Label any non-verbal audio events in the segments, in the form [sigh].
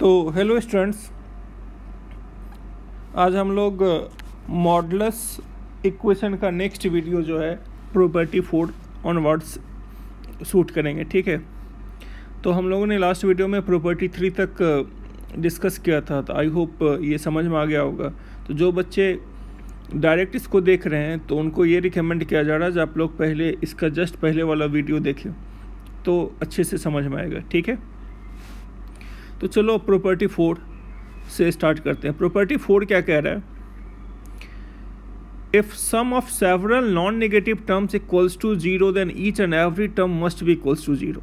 तो hello students आज हम लोग मॉडलस uh, इक्वेशन का नेक्स्ट वीडियो जो है प्रॉपर्टी फोर ऑनवर्ड्स शूट करेंगे ठीक है तो हम लोगों ने लास्ट वीडियो में प्रॉपर्टी थ्री तक डिस्कस uh, किया था तो आई होप uh, ये समझ में आ गया होगा तो जो बच्चे डायरेक्ट इसको देख रहे हैं तो उनको ये रिकमेंड किया जा रहा है आप लोग पहले इसका जस्ट पहले वाला वीडियो देखें तो अच्छे से समझ में आएगा ठीक है तो चलो प्रॉपर्टी फोर से स्टार्ट करते हैं प्रॉपर्टी फोर क्या कह रहा है if sum of several non negative terms equals to zero then each and every term must be equals to zero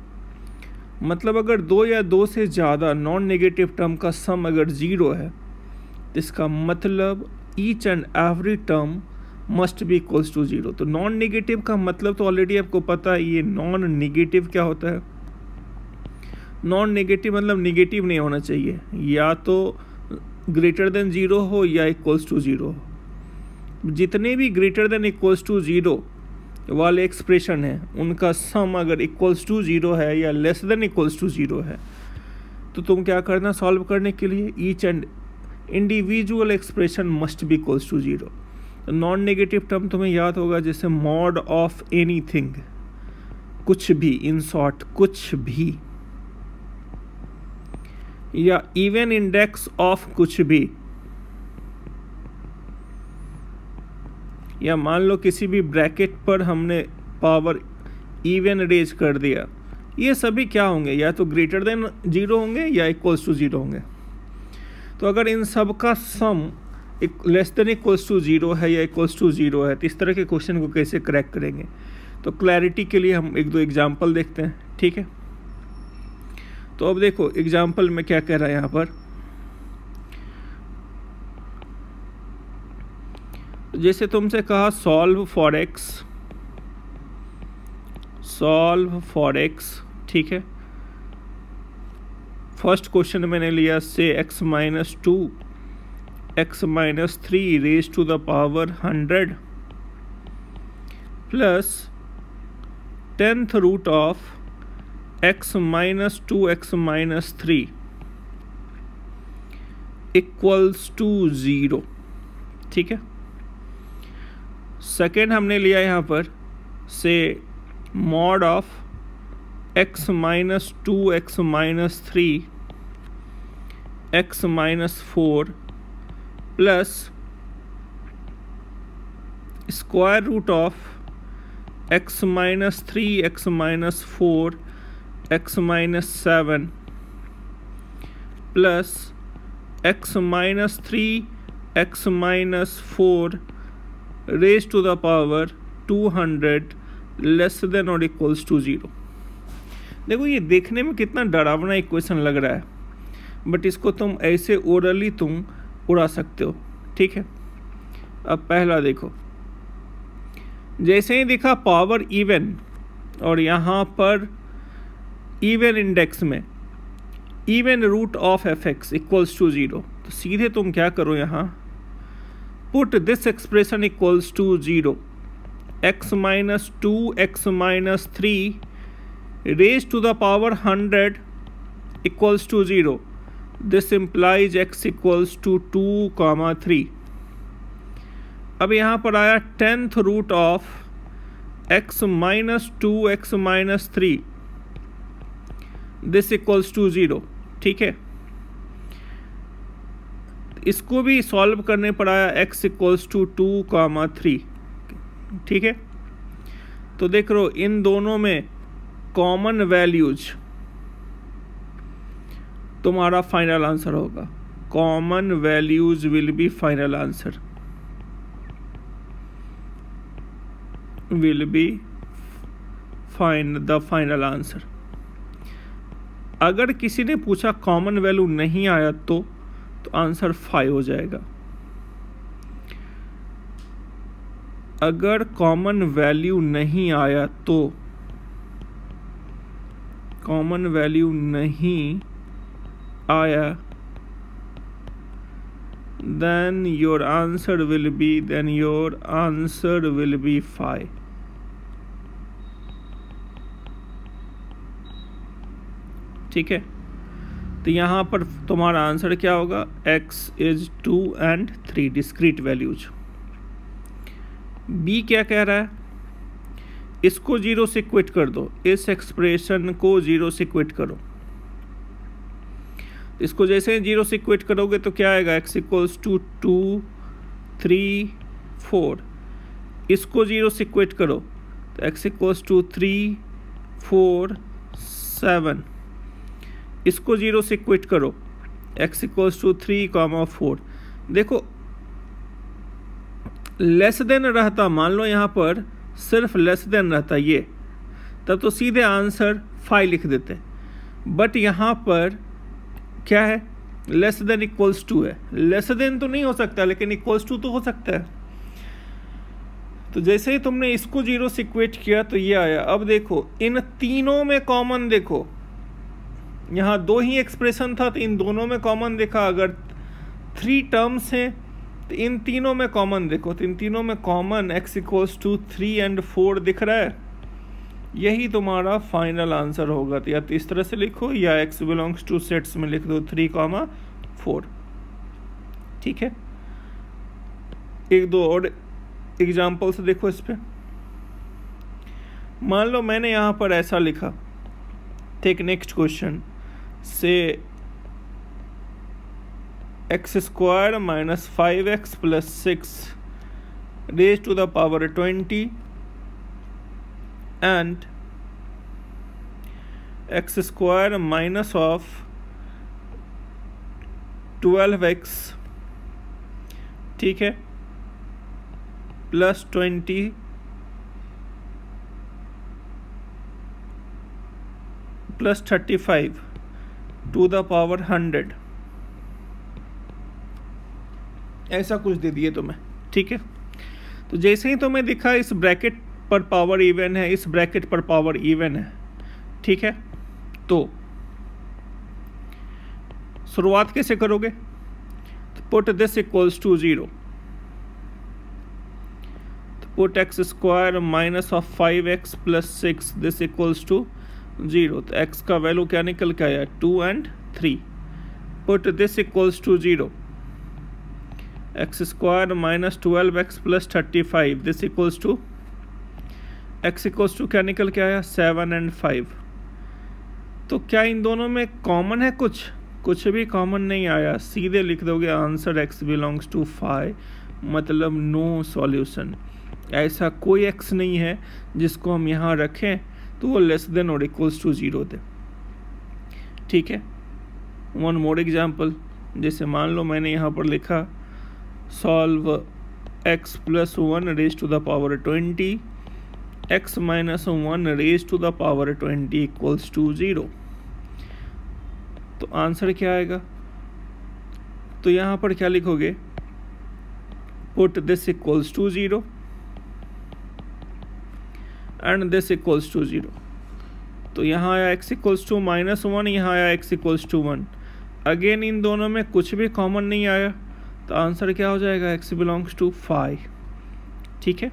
मतलब अगर दो या दो से ज़्यादा नॉन नेगेटिव टर्म का सम अगर ज़ीरो है तो इसका मतलब each and every term must be equals to zero तो नॉन नेगेटिव का मतलब तो ऑलरेडी आपको पता है ये नॉन नेगेटिव क्या होता है नॉन नेगेटिव मतलब निगेटिव नहीं होना चाहिए या तो ग्रेटर देन ज़ीरो हो या इक्वल्स टू ज़ीरो हो जितने भी greater than equals to zero वाले एक्सप्रेशन हैं उनका सम अगर इक्वल्स टू ज़ीरो है या less than equals to zero है तो तुम क्या करना सॉल्व करने के लिए each and individual expression must be equals to zero non negative term तुम्हें याद होगा जैसे मॉड ऑफ एनी थिंग कुछ भी इन शॉर्ट कुछ भी या इवन इंडेक्स ऑफ कुछ भी या मान लो किसी भी ब्रैकेट पर हमने पावर इवन रेज कर दिया ये सभी क्या होंगे या तो ग्रेटर देन जीरो होंगे या इक्वल्स टू जीरो होंगे तो अगर इन सब का sum less than equals to zero है या इक्वल्स टू जीरो है तो इस तरह के क्वेश्चन को कैसे क्रैक करेंगे तो क्लैरिटी के लिए हम एक दो एग्जाम्पल देखते हैं ठीक है तो अब देखो एग्जाम्पल में क्या कह रहा है यहाँ पर जैसे तुमसे कहा solve for x solve for x ठीक है फर्स्ट क्वेश्चन मैंने लिया से x minus two x minus three raise to the power hundred plus tenth root of x two x minus three equals to zero ठीक है second हमने लिया यहाँ पर से mod of x minus two x minus three x minus four plus square root of x minus three x minus four x minus 7 plus x minus 3 x minus 4 raised to the power 200 less than or equals to 0 देखो ये देखने में कितना डरावना equation लग रहा है but इसको तुम ऐसे ओरली तुम उड़ा सकते हो ठीक है अब पहला देखो जैसे ही देखा पावर इवन और यहाँ पर इवन इंडेक्स में even root of f x equals to zero तो सीधे तुम क्या करो यहाँ put this expression equals to zero x minus two x minus three raise to the power hundred equals to zero this implies x equals to two comma three अब यहाँ पर आया tenth root of x minus two x minus three this equals to zero ठीक है इसको भी solve करने पड़ा x equals to two comma three ठीक है तो देख रो इन दोनों में कॉमन वैल्यूज तुम्हारा फाइनल आंसर होगा common values will be final answer will be fine the final answer अगर किसी ने पूछा कॉमन वैल्यू नहीं आया तो तो आंसर फाइव हो जाएगा अगर कॉमन वैल्यू नहीं आया तो कॉमन वैल्यू नहीं आया then your answer will be then your answer will be five ठीक है तो यहाँ पर तुम्हारा आंसर क्या होगा x is two and three discrete values B क्या कह रहा है इसको जीरो से क्विट कर दो इस एक्सप्रेशन को जीरो से क्विट करो इसको जैसे ही जीरो से क्विट करोगे तो क्या आएगा x equals to two three four इसको जीरो से क्विट करो तो x equals to three four seven इसको ज़ीरो से क्विट करो x equals to three comma four देखो लेस देन रहता मान लो यहाँ पर सिर्फ लेस देन रहता ये तब तो सीधे आंसर फाइव लिख देते बट यहाँ पर क्या है लेस देन इक्वल्स टू है लेस देन तो नहीं हो सकता लेकिन इक्वल्स टू तो हो सकता है तो जैसे ही तुमने इसको जीरो से इक्वेट किया तो ये आया अब देखो इन तीनों में कॉमन देखो यहाँ दो ही एक्सप्रेशन था तो इन दोनों में कॉमन देखा अगर थ्री टर्म्स हैं तो इन तीनों में कॉमन देखो तो इन तीनों में common x equals to three and four दिख रहा है यही तुम्हारा फाइनल आंसर होगा तो या तो इस तरह से लिखो या एक्स बिलोंग्स टू सेट्स में लिख दो थ्री कॉमा फोर ठीक है एक दो और एग्जाम्पल्स देखो इस पर मान लो मैंने यहाँ पर ऐसा लिखा टेक नेक्स्ट क्वेश्चन से x square minus five x plus six raise to the power twenty and x square minus of twelve x ठीक है plus twenty plus thirty five to the power hundred ऐसा कुछ दे दिए तुम्हें ठीक है तो जैसे ही तुम्हें दिखा इस ब्रैकेट पर पावर इवन है इस ब्रैकेट पर पावर इवन है ठीक है तो शुरुआत कैसे करोगे put this equals to zero put x square minus of five x plus six this equals to zero तो एक्स का वैल्यू क्या निकल के आया two and three put this equals to zero x square minus twelve x plus thirty five this equals to x equals to क्या निकल के आया सेवन एंड फाइव तो क्या इन दोनों में कॉमन है कुछ कुछ भी कॉमन नहीं आया सीधे लिख दोगे answer x belongs to five मतलब नो सॉल्यूशन ऐसा कोई एक्स नहीं है जिसको हम यहाँ रखें तो वो लेस देन और इक्वल्स टू ज़ीरो दे ठीक है वन मोर एग्जाम्पल जैसे मान लो मैंने यहाँ पर लिखा solve x plus one raise to the power twenty x minus one raise to the power twenty equals to zero तो आंसर क्या आएगा तो यहाँ पर क्या लिखोगे put this equals to zero and this equals to zero तो यहाँ आया x equals to minus one यहाँ आया x equals to one again इन दोनों में कुछ भी कॉमन नहीं आया तो आंसर क्या हो जाएगा एक्स बिलोंग्स टू फाइव ठीक है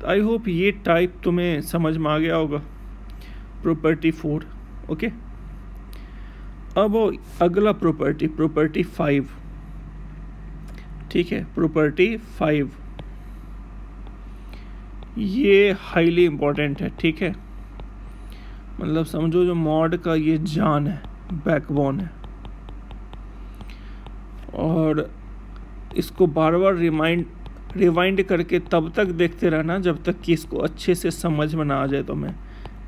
तो आई होप ये टाइप तुम्हें समझ में आ गया होगा प्रॉपर्टी फोर ओके अब अगला प्रॉपर्टी प्रॉपर्टी फाइव ठीक है प्रॉपर्टी फाइव ये हाईली इम्पोर्टेंट है ठीक है मतलब समझो जो मॉड का ये जान है बैकबोन है और इसको बार बार रिमाइंड रिवाइंड करके तब तक देखते रहना जब तक कि इसको अच्छे से समझ में ना आ जाए तो मैं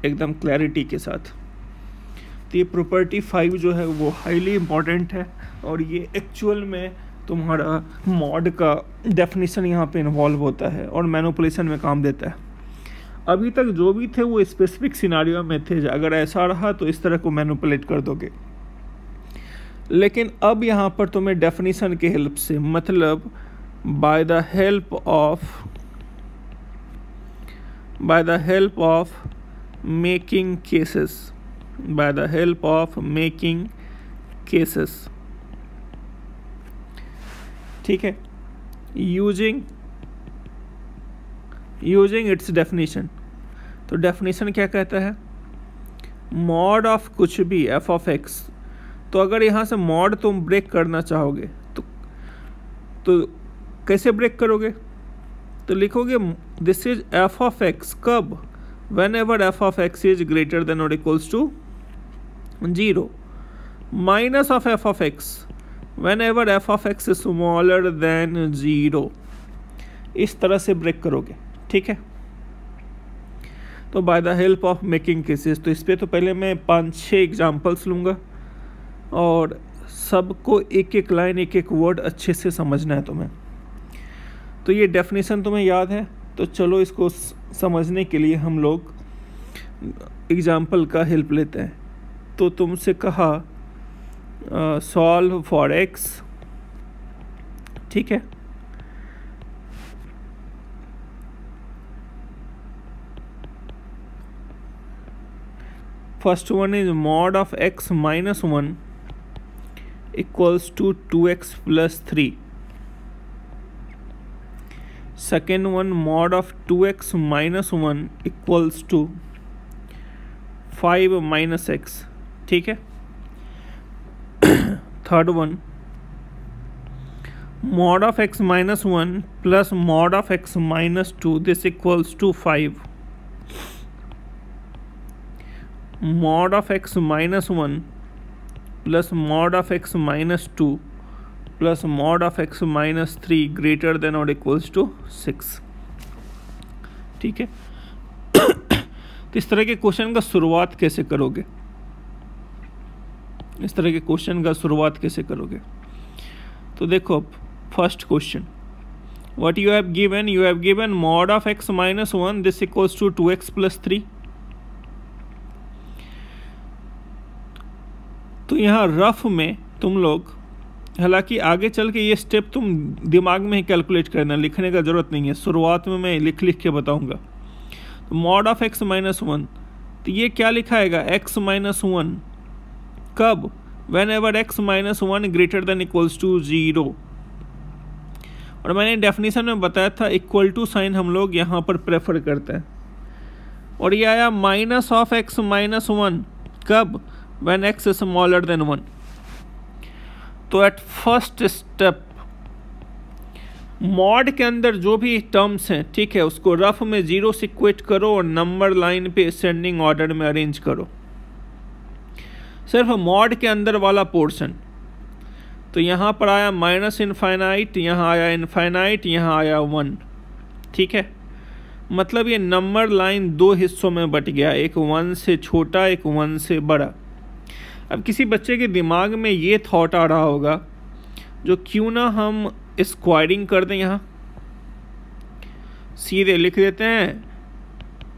एकदम क्लैरिटी के साथ तो ये प्रॉपर्टी फाइव जो है वो हाईली इम्पॉर्टेंट है और ये एक्चुअल में तुम्हारा मॉड का डेफिनेशन यहाँ पे इन्वॉल्व होता है और मैनोपोलेशन में काम देता है अभी तक जो भी थे वो स्पेसिफिक सिनारियों में थे अगर ऐसा रहा तो इस तरह को मैनुपुलेट कर दोगे लेकिन अब यहाँ पर तुम्हें डेफिनेशन के हेल्प से मतलब by the help of by the help of making cases by the help of making cases ठीक है यूजिंग यूजिंग इट्स डेफिनेशन तो डेफिनेशन क्या कहता है मॉड ऑफ कुछ भी एफ ऑफ एक्स तो अगर यहाँ से मॉड तुम ब्रेक करना चाहोगे तो तो कैसे ब्रेक करोगे तो लिखोगे this is f of x कब whenever f of x is greater than और equals to zero minus of f of x whenever f of x is smaller than zero इस तरह से ब्रेक करोगे ठीक है तो by the help of making cases तो इस पर तो पहले मैं पाँच छः एग्जांपल्स लूँगा और सबको एक एक लाइन एक एक वर्ड अच्छे से समझना है तुम्हें तो ये डेफिनेशन तुम्हें याद है तो चलो इसको समझने के लिए हम लोग एग्ज़ाम्पल का हेल्प लेते हैं तो तुमसे कहा सॉल्व फॉर एक्स ठीक है first one is mod of x minus one equals to two x plus three second one mod of two x minus one equals to five minus x ठीक है third one mod of x minus one plus mod of x minus two this equals to five mod of x minus one plus mod of x minus two plus mod of x minus three greater than और equals to six ठीक है तो [coughs] इस तरह के question का शुरुआत कैसे करोगे इस तरह के क्वेश्चन का शुरुआत कैसे करोगे तो देखो अब first question you have have you have have mod of x minus one this equals to two x plus three तो यहाँ रफ में तुम लोग हालांकि आगे चल के ये स्टेप तुम दिमाग में ही कैलकुलेट करना लिखने का ज़रूरत नहीं है शुरुआत में मैं लिख लिख के बताऊंगा mod of x minus one तो ये क्या लिखाएगा एक्स माइनस वन कब whenever x minus one greater than equals to zero और मैंने डेफिनेशन में बताया था इक्वल टू साइन हम लोग यहाँ पर प्रेफर करते हैं और ये आया minus of x minus one कब when x smaller than one तो एट फर्स्ट स्टेप मॉड के अंदर जो भी टर्म्स हैं ठीक है उसको रफ में ज़ीरो से क्वेट करो और नंबर लाइन पे सेंडिंग ऑर्डर में अरेंज करो सिर्फ मॉड के अंदर वाला पोर्शन तो यहाँ पर आया माइनस इनफाइनाइट यहाँ आया इनफाइनाइट यहाँ आया वन ठीक है मतलब ये नंबर लाइन दो हिस्सों में बट गया एक वन से छोटा एक वन से बड़ा अब किसी बच्चे के दिमाग में ये थॉट आ रहा होगा जो क्यों ना हम स्क्वायरिंग कर दें यहाँ सीधे लिख देते हैं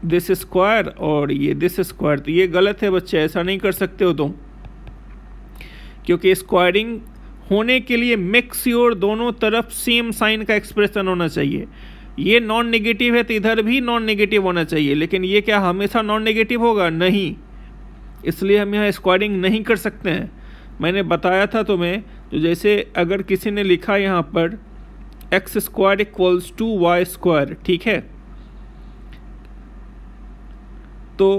दिस स्क्वायर और ये दिस स्क्वायर तो ये गलत है बच्चे ऐसा नहीं कर सकते हो तुम क्योंकि स्क्वायरिंग होने के लिए मिक्स योर दोनों तरफ सेम साइन का एक्सप्रेशन होना चाहिए ये नॉन नेगेटिव है तो इधर भी नॉन नेगेटिव होना चाहिए लेकिन ये क्या हमेशा नॉन नेगेटिव होगा नहीं इसलिए हम यहाँ स्क्वायरिंग नहीं कर सकते हैं मैंने बताया था तुम्हें तो जैसे अगर किसी ने लिखा यहाँ पर x square equals to y square ठीक है तो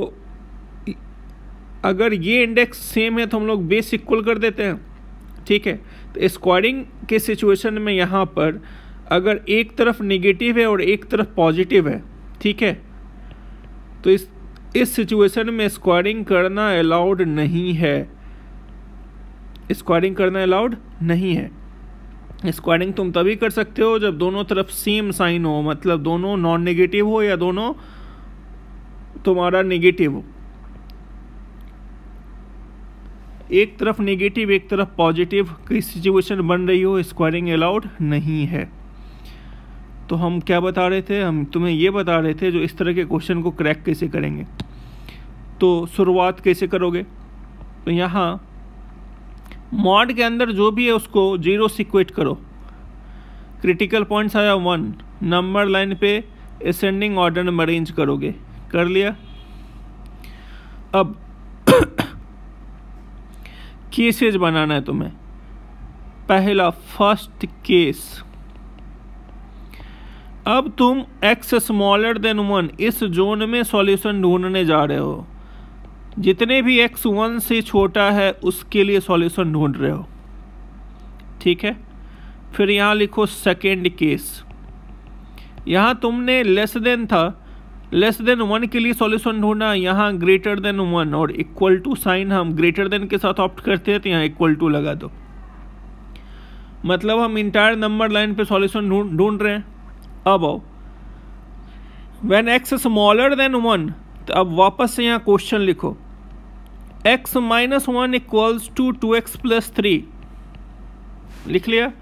अगर ये इंडेक्स सेम है तो हम लोग बेस इक्वल कर देते हैं ठीक है तो स्क्वायरिंग के सिचुएशन में यहाँ पर अगर एक तरफ नेगेटिव है और एक तरफ पॉजिटिव है ठीक है तो इस इस सिचुएशन में स्क्वायरिंग करना अलाउड नहीं है स्क्वायरिंग करना अलाउड नहीं है स्क्वायरिंग तुम तभी कर सकते हो जब दोनों तरफ सेम साइन हो मतलब दोनों नॉन नेगेटिव हो या दोनों तुम्हारा नेगेटिव एक तरफ नेगेटिव एक तरफ पॉजिटिव की सिचुएशन बन रही हो स्क्वायरिंग अलाउड नहीं है तो हम क्या बता रहे थे हम तुम्हें ये बता रहे थे जो इस तरह के क्वेश्चन को क्रैक कैसे करेंगे तो शुरुआत कैसे करोगे तो यहाँ मॉड के अंदर जो भी है उसको जीरो से करो क्रिटिकल पॉइंट्स आया वन नंबर लाइन पे असेंडिंग ऑर्डर में अरेंज करोगे कर लिया अब [coughs] केसेज बनाना है तुम्हें पहला फर्स्ट केस अब तुम एक्स स्मॉलर देन वन इस जोन में सॉल्यूशन ढूंढने जा रहे हो जितने भी एक्स वन से छोटा है उसके लिए सॉल्यूशन ढूंढ रहे हो ठीक है फिर यहाँ लिखो सेकेंड केस यहाँ तुमने लेस देन था लेस देन वन के लिए सॉल्यूशन ढूंढना यहाँ ग्रेटर देन वन और इक्वल टू साइन हम ग्रेटर देन के साथ ऑप्ट करते हैं तो यहाँ इक्वल टू लगा दो मतलब हम इंटायर नंबर लाइन पे सॉल्यूशन ढूंढ रहे हैं अब आओ when x smaller than one तो अब वापस से यहाँ क्वेश्चन लिखो x minus one equals to two x plus three लिख लिया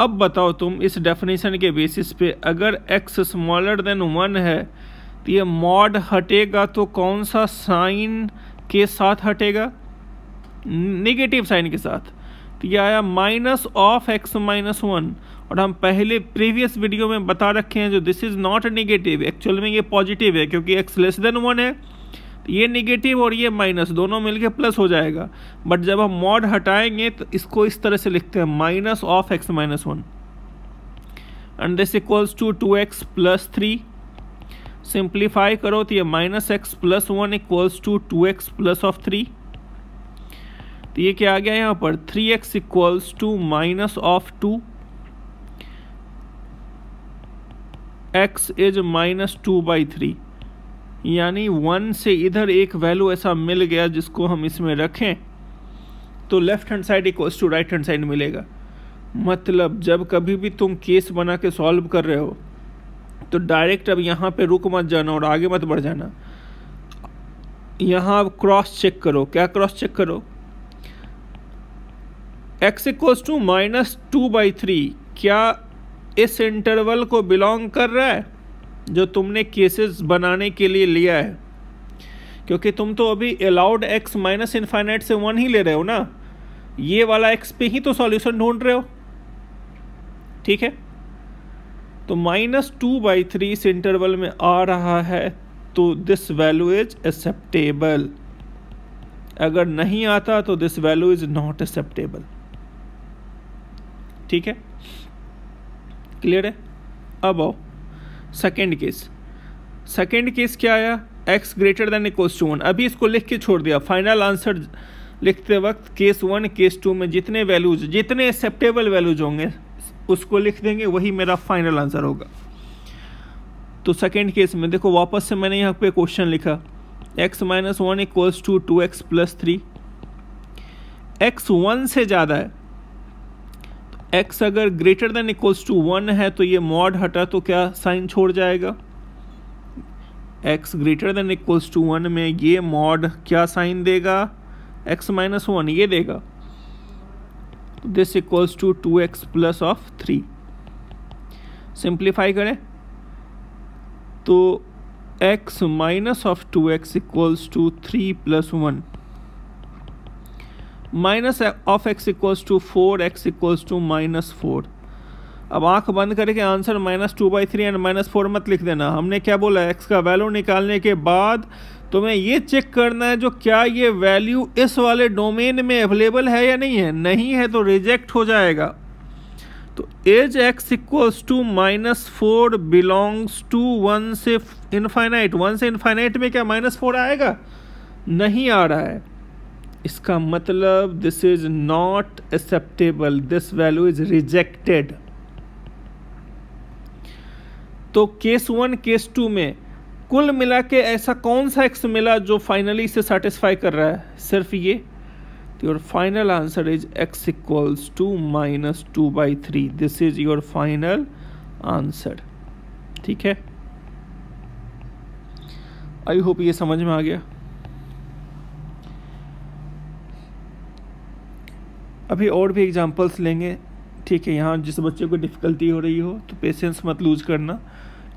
अब बताओ तुम इस डेफिनेशन के बेसिस पे अगर एक्स स्मॉलर देन वन है तो ये मॉड हटेगा तो कौन सा साइन के साथ हटेगा नेगेटिव साइन के साथ तो ये आया minus of x minus one और हम पहले प्रीवियस वीडियो में बता रखे हैं जो this is not negative actual में ये पॉजिटिव है क्योंकि एक्स लेस देन वन है तो ये नेगेटिव और ये माइनस दोनों मिलके प्लस हो जाएगा बट जब हम मॉड हटाएंगे तो इसको इस तरह से लिखते हैं minus of x minus one and this equals to two x plus three simplify करो तो ये minus x plus one equals to two x plus of three तो ये क्या आ गया यहाँ पर three x equals to minus of two x is minus two by three यानी वन से इधर एक वैल्यू ऐसा मिल गया जिसको हम इसमें रखें तो left hand side equals to right hand side मिलेगा मतलब जब कभी भी तुम केस बना के सॉल्व कर रहे हो तो डायरेक्ट अब यहाँ पे रुक मत जाना और आगे मत बढ़ जाना यहाँ अब क्रॉस चेक करो क्या क्रॉस चेक करो x equals to minus two by three क्या इस इंटरवल को बिलोंग कर रहा है जो तुमने केसेस बनाने के लिए लिया है क्योंकि तुम तो अभी अलाउड एक्स माइनस इन्फाइनाइट से वन ही ले रहे हो ना ये वाला एक्स पे ही तो सॉल्यूशन ढूंढ रहे हो ठीक है तो माइनस टू बाई थ्री इस इंटरवल में आ रहा है तो दिस वैल्यू इज एक्सेप्टेबल अगर नहीं आता तो this value is not acceptable ठीक है क्लियर है अब आओ सेकेंड केस सेकेंड केस क्या आया x greater than equal to one अभी इसको लिख के छोड़ दिया फाइनल आंसर लिखते वक्त केस वन केस टू में जितने वैल्यूज जितने एक्सेप्टेबल वैल्यूज होंगे उसको लिख देंगे वही मेरा फाइनल आंसर होगा तो सेकेंड केस में देखो वापस से मैंने यहाँ पे क्वेश्चन लिखा x minus one equals to two x plus three x one से ज़्यादा है तो एक्स अगर greater than equals to one है तो ये मॉड हटा तो क्या साइन छोड़ जाएगा x greater than equals to one में ये मॉड क्या साइन देगा एक्स माइनस वन ये देगा तो this equals to two x plus of three simplify करें तो x minus of two x equals to three plus one minus of x equals to four x equals to minus four अब आंख बंद करके answer minus two by three and minus four मत लिख देना हमने क्या बोला x का वैल्यू निकालने के बाद तो मैं ये चेक करना है जो क्या ये वैल्यू इस वाले डोमेन में अवेलेबल है या नहीं है नहीं है तो रिजेक्ट हो जाएगा तो as x equals to minus four belongs to one से इनफाइनाइट वन से इनफाइनाइट में क्या माइनस फोर आएगा नहीं आ रहा है इसका मतलब this is not acceptable this value is rejected तो केस वन केस टू में कुल मिला के ऐसा कौन सा एक्स मिला जो फाइनली इसे सेटिस्फाई कर रहा है सिर्फ ये तो your final answer is x equals to minus two by three this is your final answer ठीक है आई होप ये समझ में आ गया अभी और भी एग्जांपल्स लेंगे ठीक है यहाँ जिस बच्चे को डिफ़िकल्टी हो रही हो तो पेशेंस मत लूज करना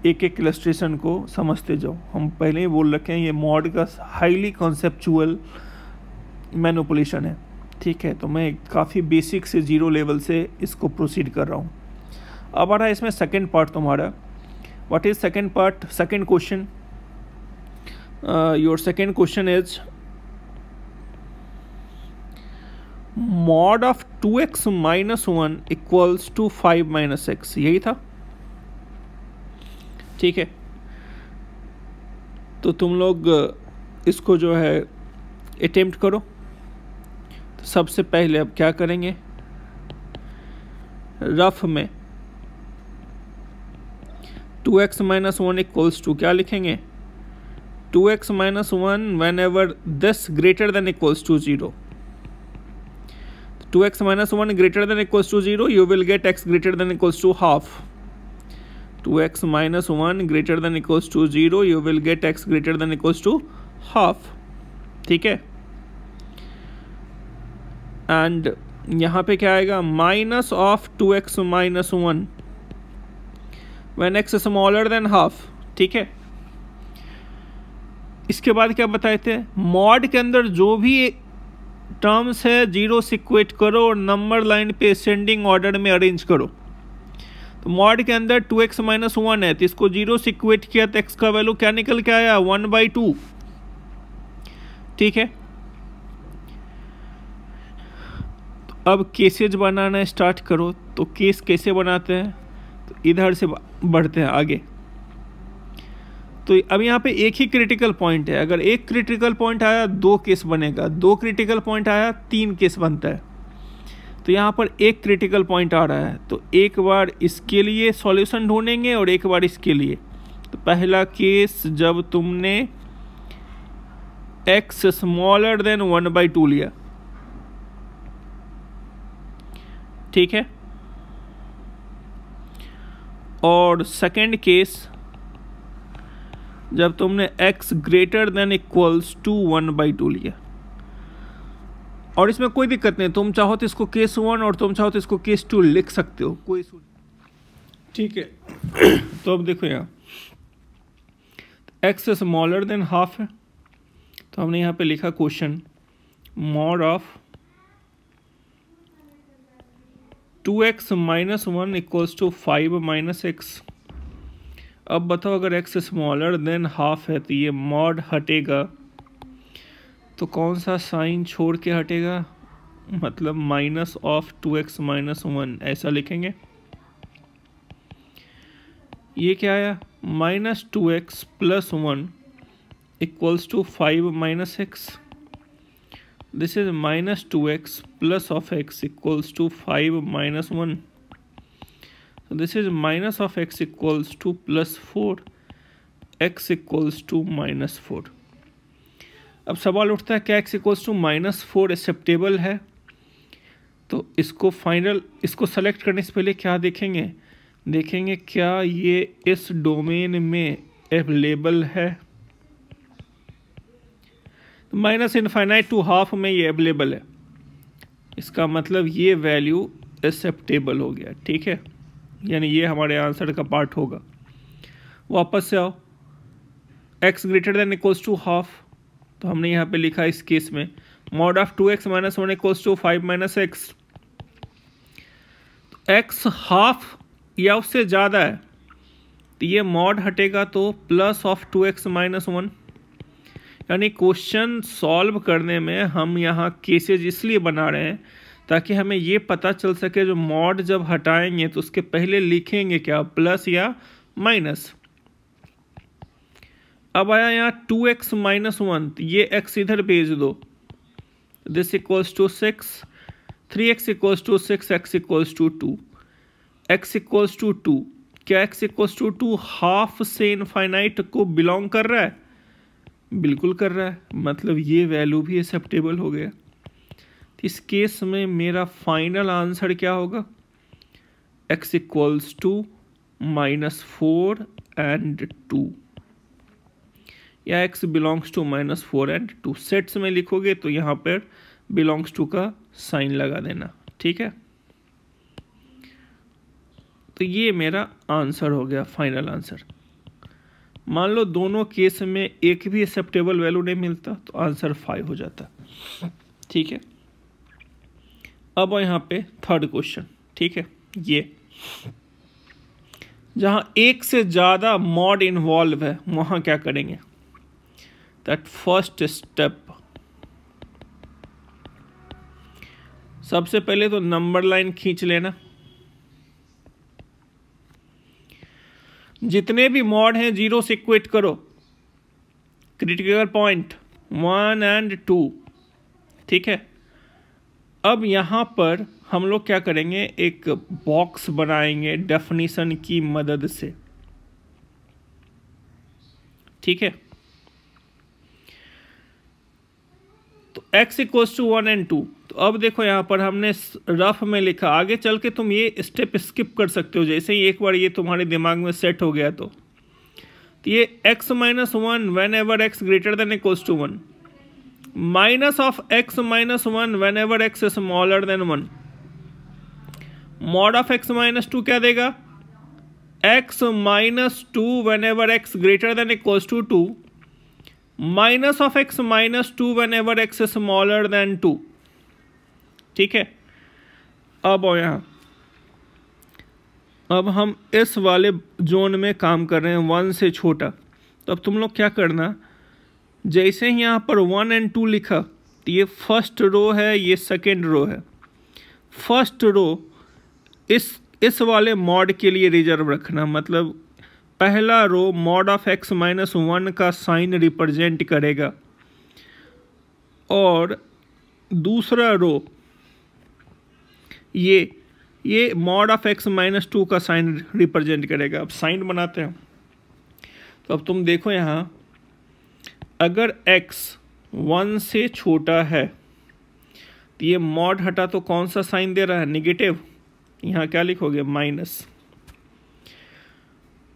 एक एक इलस्ट्रेशन को समझते जाओ हम पहले ही बोल रखे हैं ये मॉड का हाईली कॉन्सेप्चुअल मैनुपुलेशन है ठीक है तो मैं काफ़ी बेसिक से ज़ीरो लेवल से इसको प्रोसीड कर रहा हूँ अब आ रहा है इसमें सेकेंड पार्ट तुम्हारा what is second part second question your second question is mod of two x minus one equals to five minus x यही था ठीक है तो तुम लोग इसको जो है अटेम्प्ट करो तो सबसे पहले अब क्या करेंगे रफ में two x minus one equals to क्या लिखेंगे two x minus one whenever this greater than equals to zero two x minus one greater than equals to zero you will get x greater than equals to half two x minus one greater than equals to zero you will get x greater than equals to half ठीक है and यहाँ पे क्या आएगा minus of two x minus one when x smaller than half ठीक है इसके बाद क्या बताए थे मॉड के अंदर जो भी टर्म्स है जीरो सिक्वेट करो और नंबर लाइन पे असेंडिंग ऑर्डर में अरेंज करो तो मॉड के अंदर टू एक्स माइनस वन है तो इसको जीरो से इक्वेट किया तो एक्स का वैल्यू क्या निकल के आया वन बाई टू ठीक है तो अब केसेज बनाना स्टार्ट करो तो केस कैसे बनाते हैं तो इधर से बढ़ते हैं आगे तो अब यहाँ पे एक ही क्रिटिकल पॉइंट है अगर एक क्रिटिकल पॉइंट आया दो केस बनेगा दो क्रिटिकल पॉइंट आया तीन केस बनता है तो यहाँ पर एक क्रिटिकल पॉइंट आ रहा है तो एक बार इसके लिए सॉल्यूशन ढूंढेंगे और एक बार इसके लिए तो पहला केस जब तुमने x smaller than one by two लिया ठीक है और सेकंड केस जब तुमने x greater than equals to one by two लिया और इसमें कोई दिक्कत नहीं तुम चाहो तो इसको केस वन और तुम चाहो तो इसको केस टू लिख सकते हो कोई इशू ठीक है [coughs] तो अब देखो यहाँ एक्स स्मॉलर देन हाफ है तो हमने यहाँ पे लिखा question mod of two x minus one equals to five minus x अब बताओ अगर एक्स स्मॉलर देन हाफ है तो ये मॉड हटेगा तो कौन सा साइन छोड़ के हटेगा मतलब minus of two x minus one ऐसा लिखेंगे ये क्या आया minus two x plus one equals to five minus x this is minus two x plus of x equals to five minus one this is minus of x equals to plus four x equals to minus four अब सवाल उठता है क्या x equals to minus four acceptable है तो इसको final इसको select करने से पहले क्या देखेंगे देखेंगे क्या ये इस डोमेन में एवलेबल है तो माइनस इनफाइनाइट टू हाफ में ये अवेलेबल है इसका मतलब ये वैल्यू एक्सेप्टेबल हो गया ठीक है यानी ये हमारे आंसर का पार्ट होगा वापस से आओ x greater than equals to half तो हमने यहाँ पे लिखा इस केस में mod of two x minus one equals to five minus x x half या उससे ज़्यादा है तो ये मॉड हटेगा तो plus of two x minus one यानी क्वेश्चन सॉल्व करने में हम यहाँ केसेज इसलिए बना रहे हैं ताकि हमें ये पता चल सके जो मॉड जब हटाएंगे तो उसके पहले लिखेंगे क्या प्लस या माइनस अब आया यहाँ टू एक्स माइनस वन ये एक्स इधर भेज दो this equals to six three x equals to six x equals to two x equals to two क्या x equals to two half से इनफाइनाइट को बिलोंग कर रहा है बिल्कुल कर रहा है मतलब ये वैल्यू भी एक्सेप्टेबल हो गया तो इस केस में मेरा फाइनल आंसर क्या होगा x equals to minus four and two या x belongs to minus four and two sets में लिखोगे तो यहाँ पर बिलोंग्स टू का साइन लगा देना ठीक है तो ये मेरा आंसर हो गया फाइनल आंसर मान लो दोनों केस में एक भी एक्सेप्टेबल वैल्यू नहीं मिलता तो आंसर फाइव हो जाता ठीक है अब यहाँ पे थर्ड क्वेश्चन ठीक है ये जहाँ एक से ज़्यादा मॉड इन्वॉल्व है वहाँ क्या करेंगे that फर्स्ट स्टेप सबसे पहले तो नंबर लाइन खींच लेना जितने भी मॉड हैं जीरो से क्विट करो critical point one and two ठीक है अब यहां पर हम लोग क्या करेंगे एक बॉक्स बनाएंगे डेफिनेशन की मदद से ठीक है तो x equals to one and two तो अब देखो यहाँ पर हमने रफ में लिखा आगे चल के तुम ये स्टेप स्किप कर सकते हो जैसे ही एक बार ये तुम्हारे दिमाग में सेट हो गया तो तो ये x minus one whenever x greater than equals to one minus of x minus one whenever x smaller than one mod of x minus two क्या देगा x minus two whenever x greater than equals to two minus of x minus two whenever x smaller than two ठीक है अब और यहां अब हम इस वाले जोन में काम कर रहे हैं वन से छोटा तो अब तुम लोग क्या करना जैसे ही यहां पर वन एंड टू लिखा तो ये फर्स्ट रो है ये सेकेंड रो है फर्स्ट रो इस इस वाले मॉड के लिए रिजर्व रखना मतलब पहला row mod of x minus one का साइन रिप्रेजेंट करेगा और दूसरा रो ये ये mod of x minus two का साइन रिप्रेजेंट करेगा अब साइन बनाते हैं तो अब तुम देखो यहाँ अगर एक्स वन से छोटा है तो ये मॉड हटा तो कौन सा साइन दे रहा है निगेटिव यहाँ क्या लिखोगे माइनस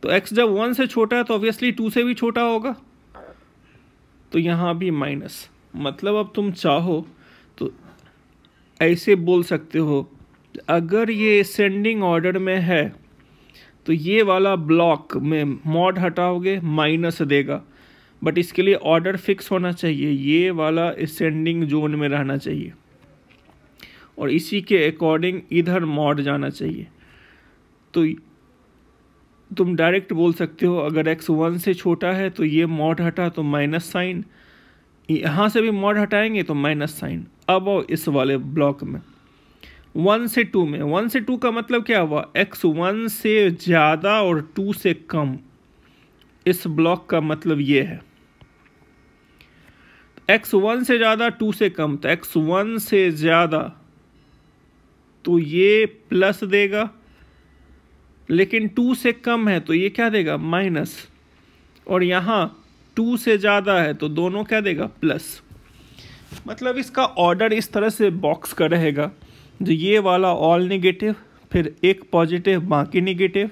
तो एक्स जब वन से छोटा है तो ऑब्वियसली टू से भी छोटा होगा तो यहाँ भी माइनस मतलब अब तुम चाहो तो ऐसे बोल सकते हो अगर ये सेंडिंग ऑर्डर में है तो ये वाला ब्लॉक में मॉड हटाओगे माइनस देगा बट इसके लिए ऑर्डर फिक्स होना चाहिए ये वाला सेंडिंग जोन में रहना चाहिए और इसी के अकॉर्डिंग इधर मॉड जाना चाहिए तो तुम डायरेक्ट बोल सकते हो अगर एक्स वन से छोटा है तो ये मॉड हटा तो माइनस साइन यहाँ से भी मॉड हटाएंगे तो माइनस साइन अब आओ इस वाले ब्लॉक में वन से टू में वन से टू का मतलब क्या हुआ एक्स वन से ज़्यादा और टू से कम इस ब्लॉक का मतलब ये है एक्स वन से ज़्यादा टू से कम तो एक्स वन से ज़्यादा तो ये प्लस देगा लेकिन टू से कम है तो ये क्या देगा माइनस और यहाँ टू से ज़्यादा है तो दोनों क्या देगा प्लस मतलब इसका ऑर्डर इस तरह से बॉक्स का रहेगा जो ये वाला ऑल नेगेटिव फिर एक पॉजिटिव बाकी नेगेटिव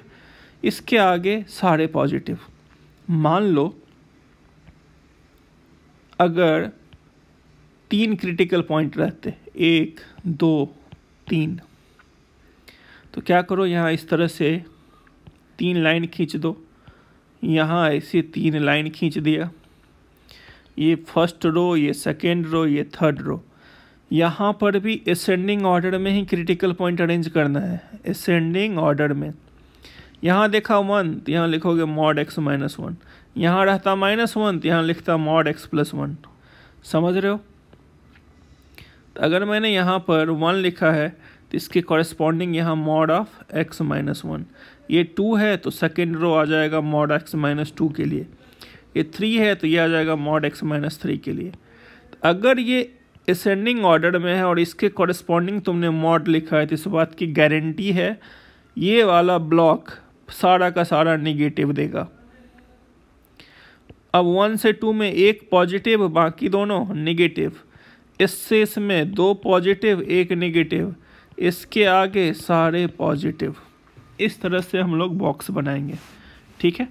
इसके आगे सारे पॉजिटिव मान लो अगर तीन क्रिटिकल पॉइंट रहते एक दो तीन तो क्या करो यहाँ इस तरह से तीन लाइन खींच दो यहाँ ऐसे तीन लाइन खींच दिया ये फर्स्ट रो ये सेकेंड रो ये थर्ड रो यहाँ पर भी असेंडिंग ऑर्डर में ही क्रिटिकल पॉइंट अरेंज करना है असेंडिंग ऑर्डर में यहाँ देखा वन तो यहाँ लिखोगे मॉड एक्स माइनस वन यहाँ रहता माइनस वन तो यहाँ लिखता मॉड एक्स प्लस वन समझ रहे हो तो अगर मैंने यहाँ पर वन लिखा है तो इसके कॉरेस्पॉन्डिंग यहाँ mod of x minus one ये टू है तो सेकेंड रो आ जाएगा मॉड एक्स माइनस टू के लिए ये थ्री है तो ये आ जाएगा मॉड एक्स माइनस थ्री के लिए तो अगर ये असेंडिंग ऑर्डर में है और इसके कॉरेस्पॉन्डिंग तुमने मॉड लिखा है तो इस बात की गारंटी है ये वाला ब्लॉक सारा का सारा निगेटिव देगा अब वन से टू में एक पॉजिटिव बाकी दोनों निगेटिव इससे इसमें दो पॉजिटिव एक निगेटिव इसके आगे सारे पॉजिटिव इस तरह से हम लोग बॉक्स बनाएंगे ठीक है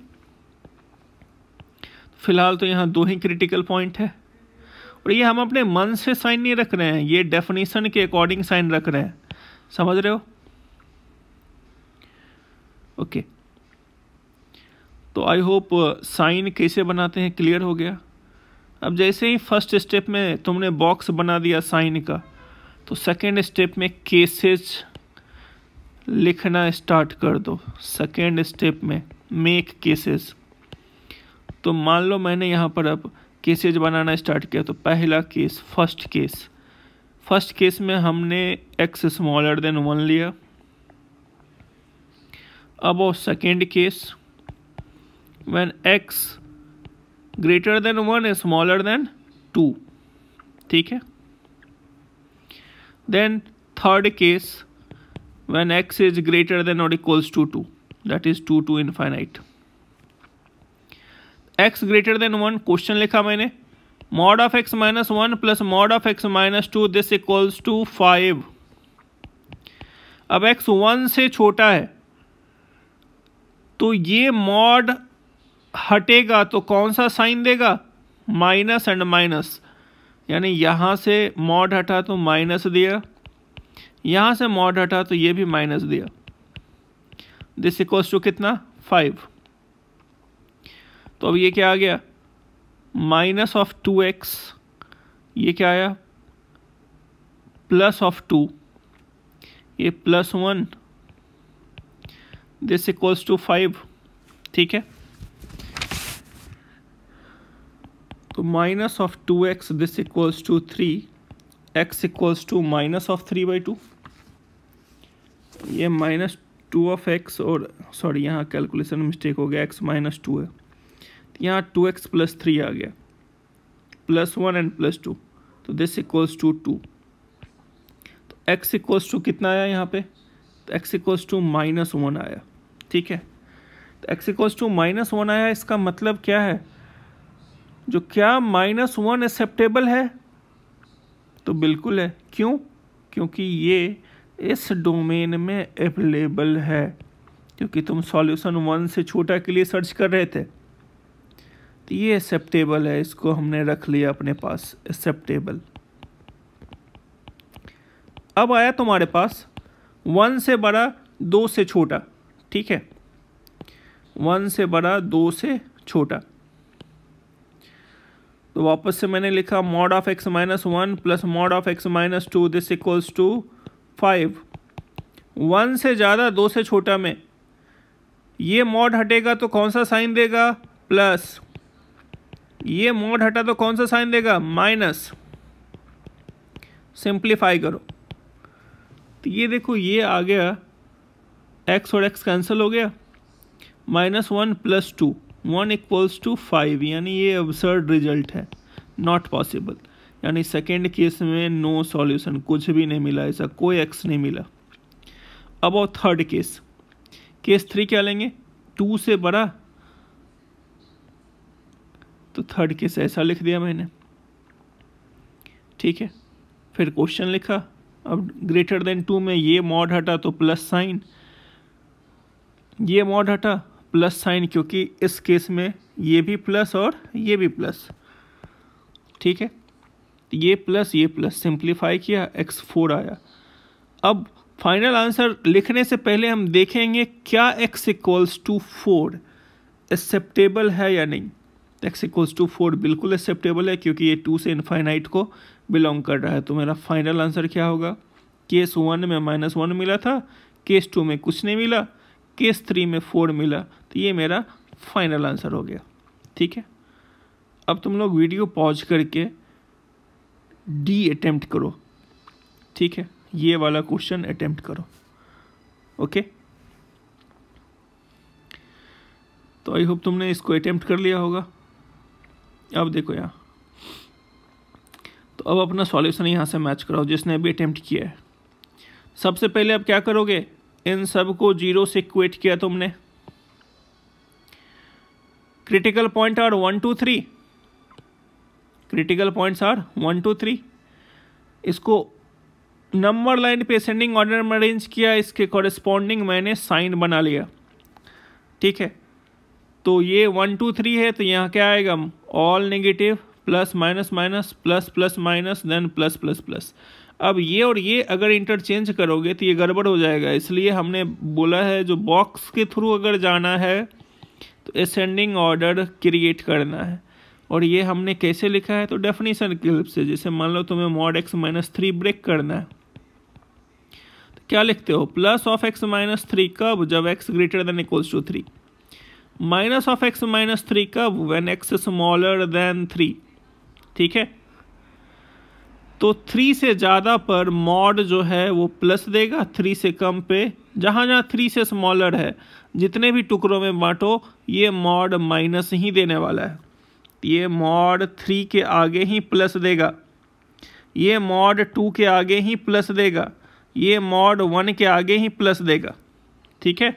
फिलहाल तो यहाँ दो ही क्रिटिकल पॉइंट है और ये हम अपने मन से साइन नहीं रख रहे हैं ये डेफिनेशन के अकॉर्डिंग साइन रख रहे हैं समझ रहे हो ओके तो आई होप साइन कैसे बनाते हैं क्लियर हो गया अब जैसे ही फर्स्ट स्टेप में तुमने बॉक्स बना दिया साइन का तो सेकेंड स्टेप में केसेज लिखना स्टार्ट कर दो सेकेंड स्टेप में मेक केसेस तो मान लो मैंने यहाँ पर अब केसेज बनाना स्टार्ट किया तो पहला case first case first case में हमने एक्स स्मॉलर देन वन लिया अब और second case when x greater than one smaller than two ठीक है then third case when x is greater than or equals to 2 that is 2 to infinite x greater than 1 question likha maine mod of x minus 1 plus mod of x minus 2 this equals to 5 अब x 1 से छोटा है तो ये mod हटेगा तो कौन सा साइन देगा माइनस एंड माइनस यानी यहाँ से मॉड हटा तो माइनस दिया यहाँ से मॉड हटा तो ये भी माइनस दिया दिस इक्वल्स टू कितना फाइव तो अब ये क्या आ गया माइनस ऑफ टू एक्स ये क्या आया प्लस ऑफ टू ये plus one this equals to five ठीक है तो minus of two x this equals to three x equals to minus of three by two ये माइनस टू ऑफ एक्स और sorry यहाँ कैलकुलेशन मिस्टेक हो गया x minus two है तो यहाँ टू एक्स प्लस थ्री आ गया plus one and plus two तो दिस इक्वल्स टू टू तो एक्स इक्वल्स टू कितना आया यहाँ पे तो x equals to minus one आया ठीक है तो x equals to minus one आया इसका मतलब क्या है जो क्या माइनस वन एक्सेप्टेबल है तो बिल्कुल है क्यों क्योंकि ये इस डोमेन में अवेलेबल है क्योंकि तुम सॉल्यूशन वन से छोटा के लिए सर्च कर रहे थे तो ये एक्सेप्टेबल है इसको हमने रख लिया अपने पास एक्सेप्टेबल अब आया तुम्हारे पास वन से बड़ा दो से छोटा ठीक है वन से बड़ा दो से छोटा तो वापस से मैंने लिखा mod of x minus one plus mod of x minus two this equals to five one से ज़्यादा दो से छोटा में ये मॉड हटेगा तो कौन सा साइन देगा प्लस ये मॉड हटा तो कौन सा साइन देगा माइनस सिंप्लीफाई करो तो ये देखो ये आ गया एक्स और एक्स कैंसिल हो गया minus one plus two one equals to five यानी ये अबसर्ड रिजल्ट है नॉट पॉसिबल यानी सेकेंड केस में नो सॉल्यूशन कुछ भी नहीं मिला ऐसा कोई एक्स नहीं मिला अब और थर्ड केस केस थ्री क्या लेंगे टू से बड़ा तो थर्ड केस ऐसा लिख दिया मैंने ठीक है फिर क्वेश्चन लिखा अब ग्रेटर देन टू में ये मॉड हटा तो प्लस साइन ये मॉड हटा प्लस साइन क्योंकि इस केस में ये भी प्लस और ये भी प्लस ठीक है तो ये प्लस ये प्लस सिंप्लीफाई किया एक्स फोर आया अब फाइनल आंसर लिखने से पहले हम देखेंगे क्या x equals to four acceptable है या नहीं तो एक्स इक्वल्स टू फोर बिल्कुल एक्सेप्टेबल है क्योंकि ये टू से इनफाइनाइट को बिलोंग कर रहा है तो मेरा फाइनल आंसर क्या होगा केस वन में माइनस वन मिला था केस टू में कुछ नहीं मिला केस थ्री में फोर मिला तो ये मेरा फाइनल आंसर हो गया ठीक है अब तुम लोग वीडियो पॉज करके डी अटैम्प्ट करो ठीक है ये वाला क्वेश्चन अटैम्प्ट करो ओके तो आई होप तुमने इसको अटैम्प्ट कर लिया होगा अब देखो यहाँ तो अब अपना सॉल्यूशन यहाँ से मैच कराओ जिसने अभी अटैम्प्ट किया है सबसे पहले अब क्या करोगे इन सब को जीरो से इक्वेट किया तुमने critical point are one two three critical points are one two three इसको नंबर लाइन पे सेंडिंग ऑर्डर में अरेंज किया इसके कॉरेस्पॉन्डिंग मैंने साइन बना लिया ठीक है तो ये वन टू थ्री है तो यहाँ क्या आएगा all negative plus minus minus plus plus minus then plus plus plus अब ये और ये अगर इंटरचेंज करोगे तो ये गड़बड़ हो जाएगा इसलिए हमने बोला है जो बॉक्स के थ्रू अगर जाना है तो असेंडिंग ऑर्डर क्रिएट करना है और ये हमने कैसे लिखा है तो डेफिनेशन की हेल्प से जैसे मान लो तुम्हें mod x minus three break करना है तो क्या लिखते हो plus of x minus three कब जब x greater than equals to three minus of x minus three कब when x smaller than three ठीक है तो थ्री से ज़्यादा पर मॉड जो है वो प्लस देगा थ्री से कम पे जहाँ जहाँ थ्री से स्मॉलर है जितने भी टुकड़ों में बांटो ये मॉड माइनस ही देने वाला है ये मॉड थ्री के आगे ही प्लस देगा ये मॉड टू के आगे ही प्लस देगा ये मॉड वन के आगे ही प्लस देगा ठीक है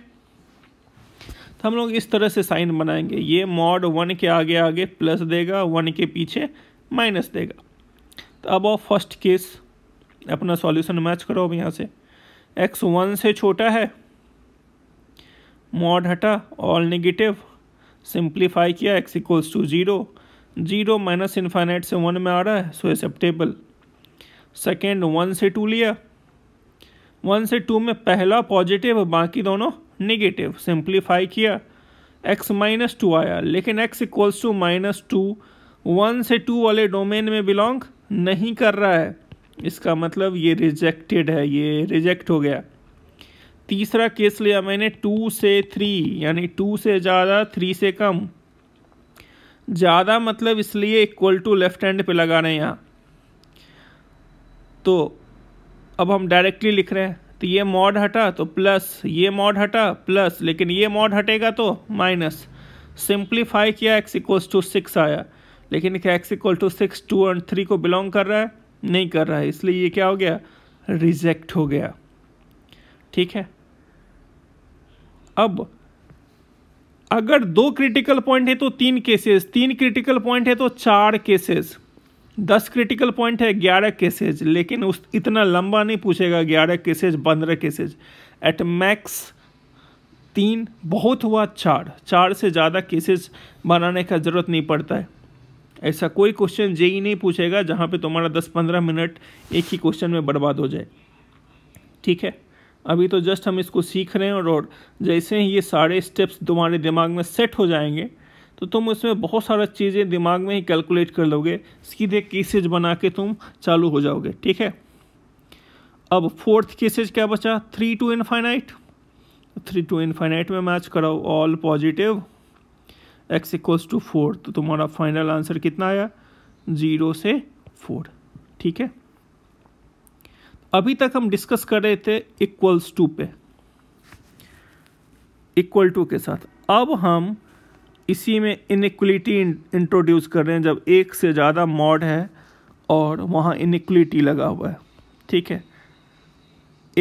तो हम लोग इस तरह से साइन बनाएंगे ये मॉड वन के आगे आगे प्लस देगा वन के पीछे माइनस देगा तो अब और फर्स्ट केस अपना सॉल्यूशन मैच करो अब यहाँ से एक्स वन से छोटा है मॉड हटा ऑल निगेटिव सिंप्लीफाई किया x equals to zero zero minus infinite से वन में आ रहा है सो एक्सेप्टेबल सेकेंड वन से टू लिया वन से टू में पहला पॉजिटिव बाकी दोनों नेगेटिव सिंप्लीफाई किया एक्स माइनस टू आया लेकिन x equals to minus two one से टू वाले डोमेन में बिलोंग नहीं कर रहा है इसका मतलब ये रिजेक्टेड है ये रिजेक्ट हो गया तीसरा केस लिया मैंने टू से थ्री यानी टू से ज़्यादा थ्री से कम ज़्यादा मतलब इसलिए इक्वल टू लेफ्ट हैंड पे लगा रहे हैं यहाँ तो अब हम डायरेक्टली लिख रहे हैं तो ये मॉड हटा तो प्लस ये मॉड हटा प्लस लेकिन ये मॉड हटेगा तो माइनस सिंप्लीफाई किया एक्स इक्वल्स टू सिक्स आया लेकिन क्या x equal to six two and three को बिलोंग कर रहा है नहीं कर रहा है इसलिए ये क्या हो गया रिजेक्ट हो गया ठीक है अब अगर दो क्रिटिकल पॉइंट है तो तीन केसेस तीन क्रिटिकल पॉइंट है तो चार केसेस दस क्रिटिकल पॉइंट है ग्यारह केसेज लेकिन उस इतना लंबा नहीं पूछेगा ग्यारह केसेज पंद्रह केसेज एट मैक्स तीन बहुत हुआ चार चार से ज़्यादा केसेस बनाने का ज़रूरत नहीं पड़ता है ऐसा कोई क्वेश्चन जे ही नहीं पूछेगा जहाँ पे तुम्हारा दस पंद्रह मिनट एक ही क्वेश्चन में बर्बाद हो जाए ठीक है अभी तो जस्ट हम इसको सीख रहे हैं और जैसे ही ये सारे स्टेप्स तुम्हारे दिमाग में सेट हो जाएंगे तो तुम इसमें बहुत सारा चीज़ें दिमाग में ही कैलकुलेट कर लोगे सीधे केसेज बना के तुम चालू हो जाओगे ठीक है अब फोर्थ केसेज क्या बचा three to infinite three to infinite में मैच कराओ all positive x equals to four तो तुम्हारा फाइनल आंसर कितना आया जीरो से फोर ठीक है अभी तक हम डिस्कस कर रहे थे इक्वल्स टू पे इक्वल टू के साथ अब हम इसी में इनक्वलिटी इंट्रोड्यूस कर रहे हैं जब एक से ज़्यादा मॉड है और वहाँ इनक्वलिटी लगा हुआ है ठीक है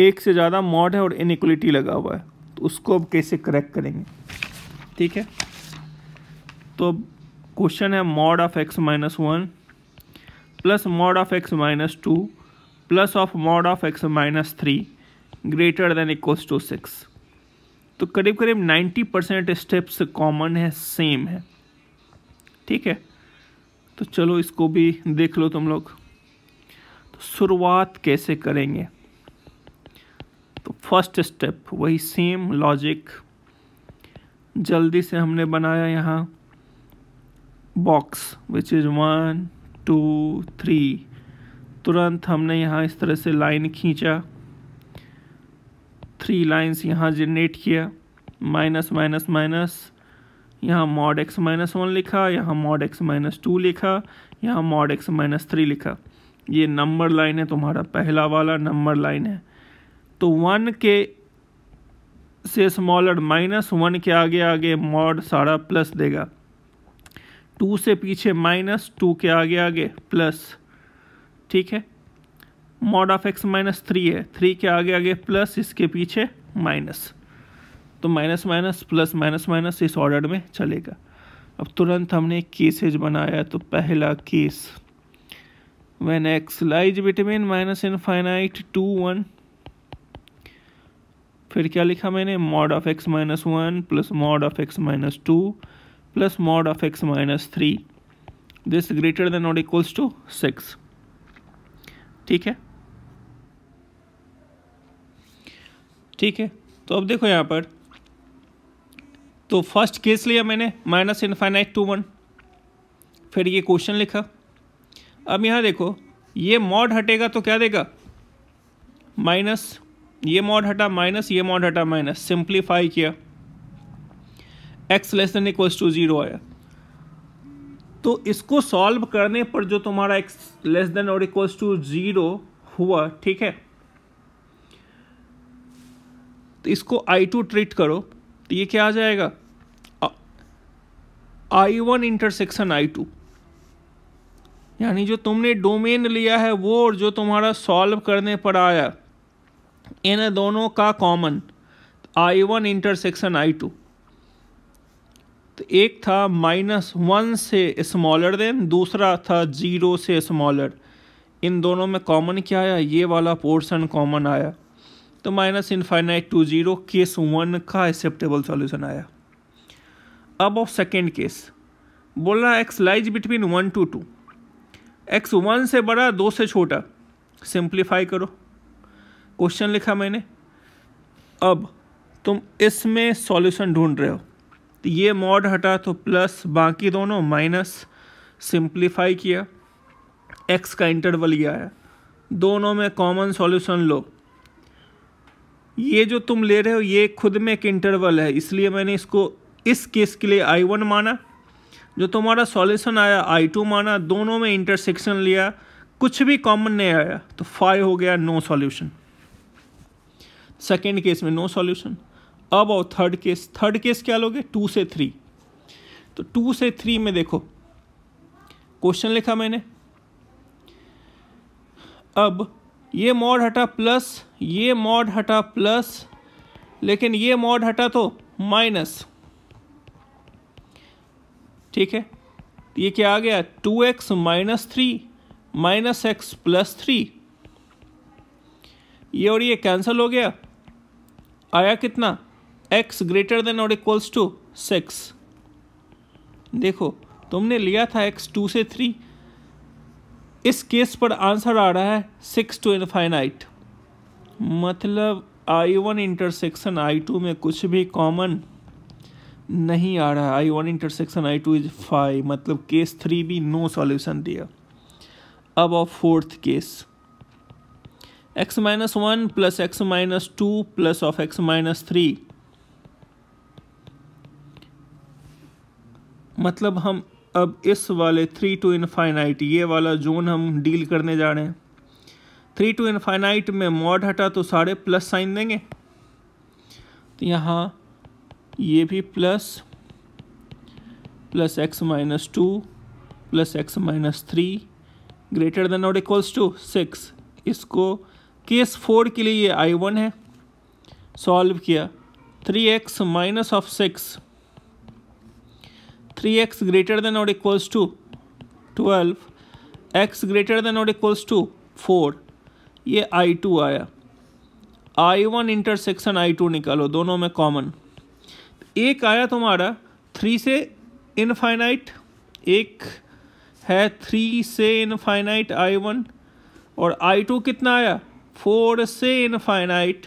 एक से ज़्यादा मॉड है और इनक्वलिटी लगा हुआ है तो उसको अब कैसे करेक्ट करेंगे ठीक है तो अब क्वेश्चन है mod of x minus one plus mod of x minus two plus of mod of x minus three greater than equals to six तो करीब करीब नाइन्टी परसेंट स्टेप्स कॉमन है सेम है ठीक है तो चलो इसको भी देख लो तुम लोग तो शुरुआत कैसे करेंगे तो फर्स्ट स्टेप वही सेम लॉजिक जल्दी से हमने बनाया यहाँ box which is one two three तुरंत हमने यहाँ इस तरह से लाइन खींचा थ्री लाइंस यहाँ जनरेट किया माइनस माइनस माइनस यहाँ मॉड एक्स माइनस वन लिखा यहाँ मॉड एक्स माइनस टू लिखा यहाँ मॉड एक्स माइनस थ्री लिखा ये नंबर लाइन है तुम्हारा पहला वाला नंबर लाइन है तो वन के से स्मॉलर माइनस वन के आगे आगे मॉड सारा प्लस देगा टू से पीछे माइनस टू के आगे आगे प्लस ठीक है mod of x minus three है थ्री के आगे आगे प्लस इसके पीछे माइनस तो minus minus plus minus minus इस ऑर्डर में चलेगा अब तुरंत हमने केसेज बनाया तो पहला case x lies lies minus infinite to one फिर क्या लिखा मैंने mod of x minus one plus mod of x minus two plus mod of x minus three this greater than और इक्वल्स टू सिक्स ठीक है ठीक है तो अब देखो यहाँ पर तो फर्स्ट केस लिया मैंने माइनस इनफाइनाइट टू वन फिर ये क्वेश्चन लिखा अब यहाँ देखो ये मॉड हटेगा तो क्या देगा माइनस ये मॉड हटा माइनस ये मॉड हटा माइनस सिंप्लीफाई किया x less than equals to zero आया तो इसको सॉल्व करने पर जो तुम्हारा एक्स लेस देन और इक्वल्स टू जीरो हुआ ठीक है तो इसको आई टू ट्रीट करो तो ये क्या आ जाएगा I one intersection I two यानी जो तुमने डोमेन लिया है वो और जो तुम्हारा सॉल्व करने पर आया इन दोनों का common I one intersection I two तो एक था माइनस वन से स्मॉलर देन दूसरा था ज़ीरो से स्मॉलर इन दोनों में कॉमन क्या आया ये वाला पोर्शन कॉमन आया तो minus infinite to zero case one का एक्सेप्टेबल सॉल्यूशन आया अब ऑफ सेकेंड केस बोल रहा x lies between one to two x one से बड़ा दो से छोटा सिंप्लीफाई करो क्वेश्चन लिखा मैंने अब तुम इसमें सॉल्यूशन ढूंढ रहे हो तो ये मॉड हटा तो प्लस बाकी दोनों माइनस सिंप्लीफाई किया एक्स का इंटरवल ये आया दोनों में कॉमन सॉल्यूशन लो ये जो तुम ले रहे हो ये खुद में एक इंटरवल है इसलिए मैंने इसको इस केस के लिए आई वन माना जो तुम्हारा सॉल्यूशन आया आई टू माना दोनों में इंटरसेक्शन लिया कुछ भी कॉमन नहीं आया तो फाइव हो गया नो सॉल्यूशन सेकेंड केस में नो सॉल्यूशन अब आओ थर्ड केस थर्ड केस क्या लोगे टू से थ्री तो टू से थ्री में देखो क्वेश्चन लिखा मैंने अब ये मॉड हटा प्लस ये मॉड हटा प्लस लेकिन ये मॉड हटा तो माइनस ठीक है ये क्या आ गया two x minus three minus x plus three ये और ये कैंसिल हो गया आया कितना एक्स ग्रेटर देन और इक्वल्स टू सिक्स देखो तुमने लिया था एक्स टू से थ्री इस केस पर आंसर आ रहा है सिक्स टू इनफाइनाइट मतलब I one intersection I two में कुछ भी कॉमन नहीं आ रहा है I one intersection I two is five मतलब केस थ्री भी नो सॉल्यूशन दिया अब और fourth case x minus one plus x minus two plus of x minus three मतलब हम अब इस वाले थ्री टू इनफाइनाइट ये वाला जोन हम डील करने जा रहे हैं थ्री टू इनफाइनाइट में मॉड हटा तो सारे प्लस साइन देंगे तो यहाँ ये भी plus plus x minus two plus x minus three greater than और इक्वल्स टू सिक्स इसको केस फोर के लिए ये आई वन है सॉल्व किया three x minus of six three x greater than और equals to twelve x greater than और equals to four ये आई टू आया I one intersection I two निकालो दोनों में कॉमन एक आया तुम्हारा थ्री से इनफाइनाइट एक है थ्री से इनफाइनाइट आई वन और आई टू कितना आया फोर से इनफाइनाइट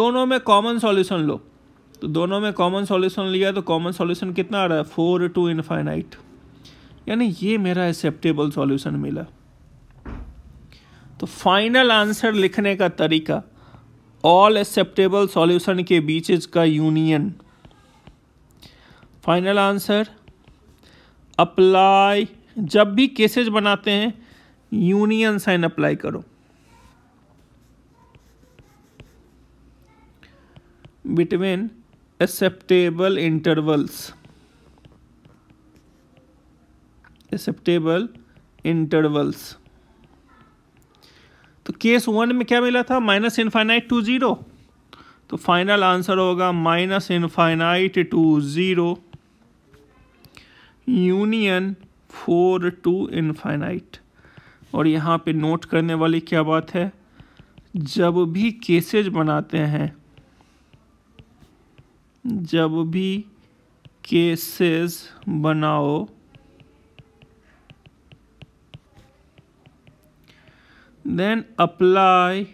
दोनों में कॉमन सॉल्यूशन लो तो दोनों में कॉमन सॉल्यूशन लिया तो कॉमन सॉल्यूशन कितना आ रहा है फोर टू इनफाइनाइट यानी ये मेरा एक्सेप्टेबल सॉल्यूशन मिला तो फाइनल आंसर लिखने का तरीका ऑल एक्सेप्टेबल सॉल्यूशन के बीच का यूनियन फाइनल आंसर अप्लाई जब भी केसेज बनाते हैं यूनियन साइन अप्लाई करो between acceptable intervals acceptable intervals तो केस वन में क्या मिला था माइनस इनफाइनाइट टू ज़ीरो तो फाइनल आंसर होगा minus infinite to zero union four to infinite और यहाँ पे नोट करने वाली क्या बात है जब भी केसेज बनाते हैं जब भी केसेस बनाओ then apply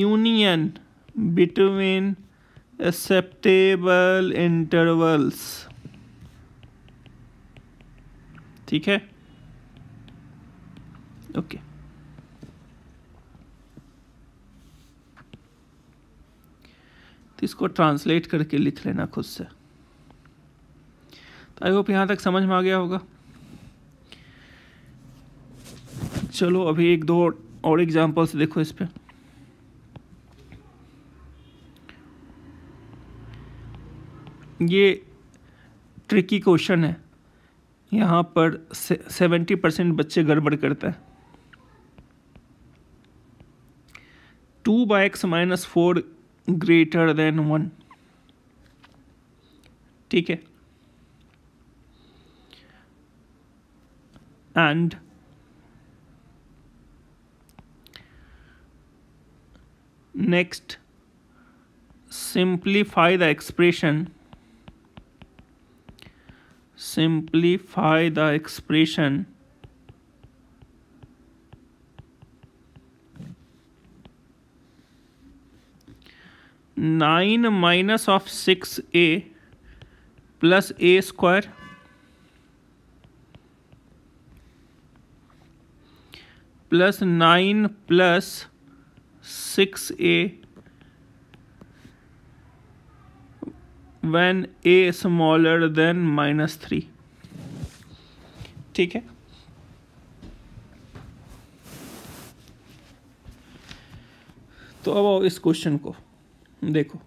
union between acceptable intervals ठीक है ओके okay. इसको ट्रांसलेट करके लिख लेना खुद से तो आई होप यहाँ तक समझ में आ गया होगा चलो अभी एक दो और एग्जांपल्स देखो इस पर ये ट्रिकी क्वेश्चन है यहाँ पर सेवेंटी परसेंट बच्चे गड़बड़ करते हैं two by x minus four Greater than one. ठीक है and next simplify the expression simplify the expression nine minus of six a plus a square plus nine plus six a when a smaller than minus three ठीक है तो अब आओ इस question को देखो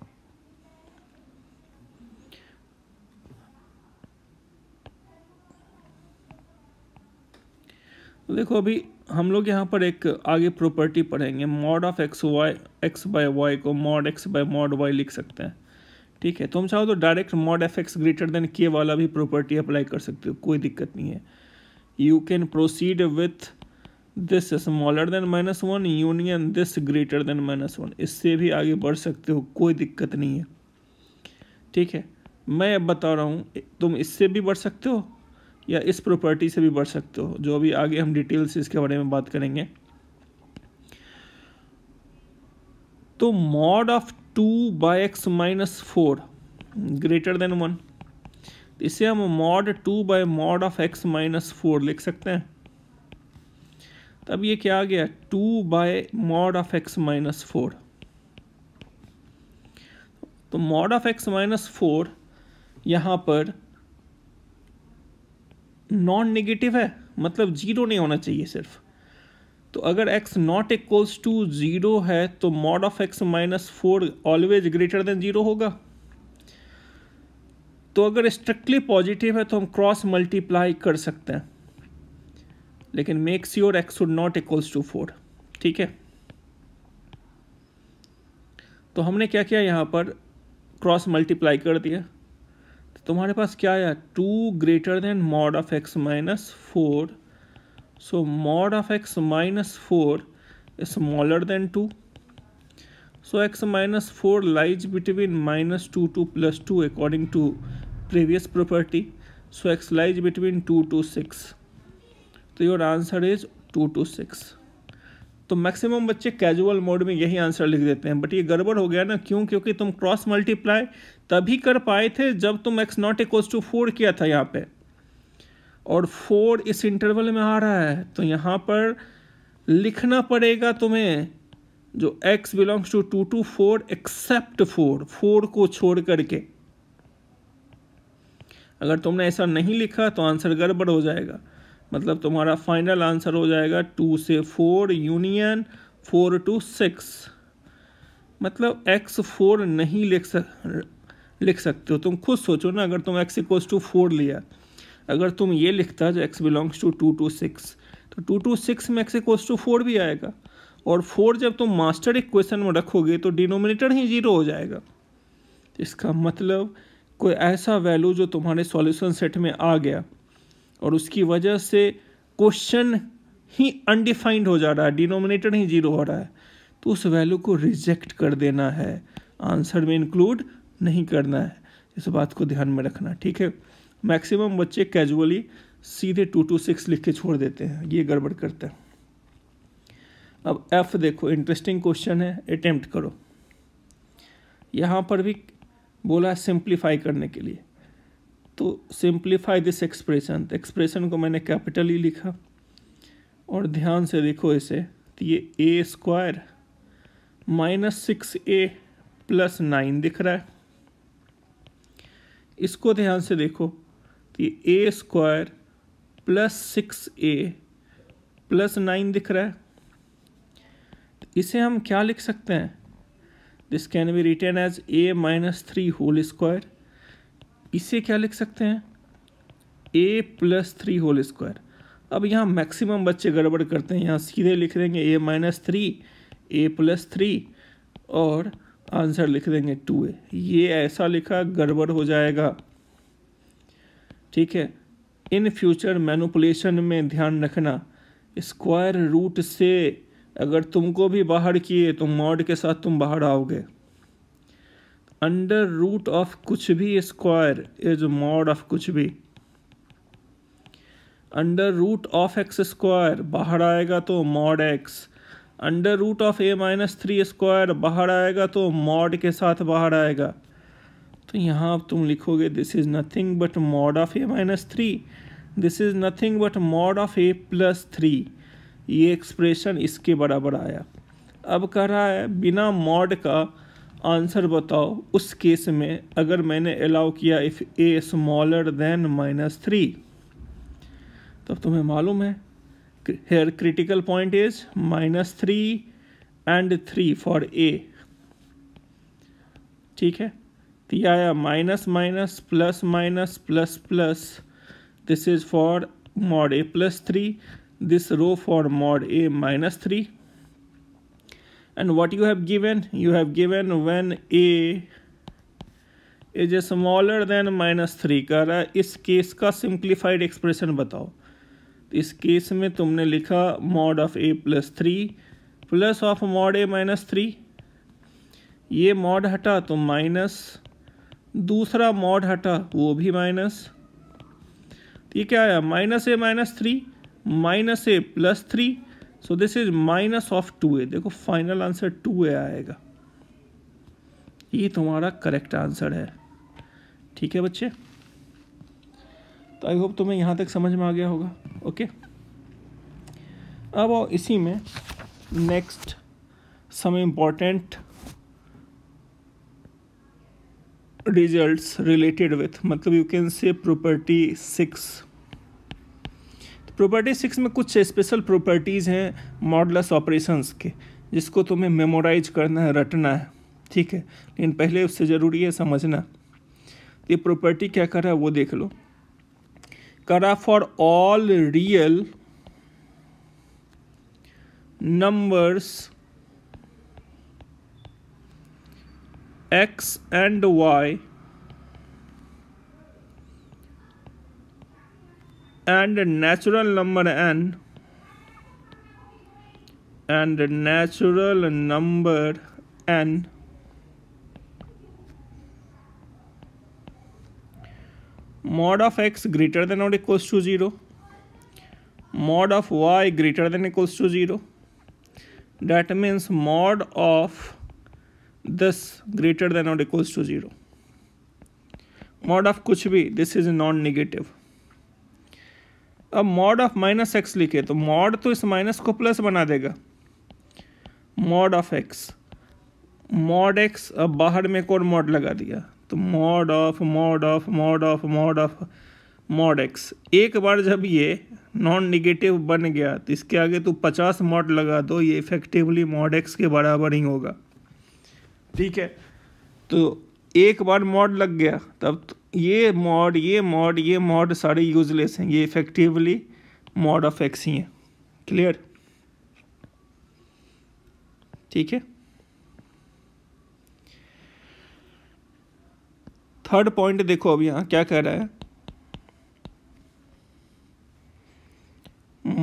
तो देखो अभी हम लोग यहाँ पर एक आगे प्रॉपर्टी पढ़ेंगे mod of x y x by y को mod x by mod y लिख सकते हैं ठीक है तो हम चाहो तो direct mod f x greater than के वाला भी प्रॉपर्टी अप्लाई कर सकते हो कोई दिक्कत नहीं है you can proceed with this smaller than minus one union this greater than minus one इससे भी आगे बढ़ सकते हो कोई दिक्कत नहीं है ठीक है मैं अब बता रहा हूँ तुम इससे भी बढ़ सकते हो या इस प्रॉपर्टी से भी बढ़ सकते हो जो अभी आगे हम डिटेल्स इसके बारे में बात करेंगे तो mod of two by x minus four greater than one इसे हम mod two by mod of x minus four लिख सकते हैं तब ये क्या आ गया two by mod of x minus four तो mod of x minus four यहां पर नॉन नेगेटिव है मतलब ज़ीरो नहीं होना चाहिए सिर्फ तो अगर x not equals to zero है तो mod of x minus four always greater than zero होगा तो अगर स्ट्रिक्टली पॉजिटिव है तो हम क्रॉस मल्टीप्लाई कर सकते हैं लेकिन make sure x should not equals to four ठीक है तो हमने क्या किया यहाँ पर क्रॉस मल्टीप्लाई कर दिया तो तुम्हारे पास क्या आया two greater than mod of x minus four so mod of x minus four smaller than two so x minus four lies between minus two to plus two according to previous property so x lies between two to six तो your answer is two to six तो maximum बच्चे casual mode में यही answer लिख देते हैं but ये गड़बड़ हो गया ना क्यों क्योंकि तुम क्रॉस मल्टीप्लाई तभी कर पाए थे जब तुम x not equals to four किया था यहाँ पे और फोर इस इंटरवल में आ रहा है तो यहाँ पर लिखना पड़ेगा तुम्हें जो x belongs to two to four except four four को छोड़ करके अगर तुमने ऐसा नहीं लिखा तो आंसर गड़बड़ हो जाएगा मतलब तुम्हारा फाइनल आंसर हो जाएगा टू से four union four to six मतलब एक्स फोर नहीं लिख सक लिख सकते हो तुम खुद सोचो ना अगर तुम एक्स इक्वल्स टू फोर लिया अगर तुम ये लिखता जो x belongs to two to six तो टू टू सिक्स में एक्स इक्वल्स टू फोर भी आएगा और फोर जब तुम मास्टर इक्वेशन में रखोगे तो डिनोमिनेटर ही जीरो हो जाएगा इसका मतलब कोई ऐसा वैल्यू जो तुम्हारे सॉल्यूशन सेट में आ गया और उसकी वजह से क्वेश्चन ही अनडिफाइंड हो जा रहा है डिनोमिनेटर ही जीरो हो रहा है तो उस वैल्यू को रिजेक्ट कर देना है आंसर में इंक्लूड नहीं करना है इस बात को ध्यान में रखना ठीक है मैक्सिमम बच्चे कैजुअली सीधे टू टू सिक्स लिख के छोड़ देते हैं ये गड़बड़ करते हैं अब एफ देखो इंटरेस्टिंग क्वेश्चन है अटेम्प्ट करो यहाँ पर भी बोला है सिंप्लीफाई करने के लिए तो सिंप्लीफाई दिस एक्सप्रेशन तो एक्सप्रेशन को मैंने कैपिटल ही e लिखा और ध्यान से देखो इसे तो ये a square minus six a plus nine दिख रहा है इसको ध्यान से देखो तो ये a square plus six a plus nine दिख रहा है तो इसे हम क्या लिख सकते हैं this can be written as a minus three whole square इसे क्या लिख सकते हैं a plus three whole square अब यहाँ मैक्सिमम बच्चे गड़बड़ करते हैं यहाँ सीधे लिख देंगे a minus three a plus three और आंसर लिख देंगे टू ए ये ऐसा लिखा गड़बड़ हो जाएगा ठीक है इन फ्यूचर मैनुपुलेशन में ध्यान रखना स्क्वायर रूट से अगर तुमको भी बाहर किए तो मॉड के साथ तुम बाहर आओगे अंडर रूट ऑफ कुछ भी स्क्वायर इज मॉड ऑफ कुछ भी under root of x square बाहर आएगा तो mod x under root of a minus three square बाहर आएगा तो मॉड के साथ बाहर आएगा तो यहाँ अब तुम लिखोगे this is nothing but mod of a minus three this is nothing but mod of a plus three ये एक्सप्रेशन इसके बराबर आया अब कह रहा है बिना मॉड का आंसर बताओ उस केस में अगर मैंने अलाउ किया if a smaller than minus three तब तुम्हें मालूम है here critical point is minus three and three for a ठीक है तो आया minus minus plus minus plus plus this is for mod a plus three this row for mod a minus three and what you have given you have given when a is smaller than minus three कह रहा है इस case का simplified expression बताओ तो इस case में तुमने लिखा mod of a plus three plus of mod a minus three ये मॉड हटा तो माइनस दूसरा मॉड हटा वो भी माइनस तो ये क्या आया minus a minus three minus a plus three so this is minus of two a देखो फाइनल आंसर टू ए आएगा ये तुम्हारा करेक्ट आंसर है ठीक है बच्चे तो आई होप तुम्हें यहाँ तक समझ में आ गया होगा ओके अब इसी में next some important results related with मतलब you can say property six property six में कुछ स्पेशल प्रॉपर्टीज़ हैं मॉडलस ऑपरेशंस के जिसको तुम्हें मेमोराइज करना है रटना है ठीक है लेकिन पहले उससे ज़रूरी है समझना ये प्रॉपर्टी क्या कर रहा है वो देख लो करा for all real numbers x and y and natural number n and natural number n mod of x greater than or equals to 0 mod of y greater than or equals to 0 that means mod of this greater than or equals to 0 mod of kuch bhi this is non negative अब mod of minus x लिखे तो mod तो इस minus को plus बना देगा mod of x mod x अब बाहर में एक और मॉड लगा दिया तो mod of mod of mod of mod of mod x एक बार जब ये नॉन निगेटिव बन गया तो इसके आगे तो पचास मॉड लगा दो ये इफेक्टिवली मॉड एक्स के बराबर ही होगा ठीक है तो एक बार मॉड लग गया तब तो ये मॉड ये मॉड ये मॉड सारे यूजलेस हैं ये इफेक्टिवली मॉड ऑफ एक्स ही हैं क्लियर ठीक है थर्ड पॉइंट देखो अब यहां क्या कह रहा है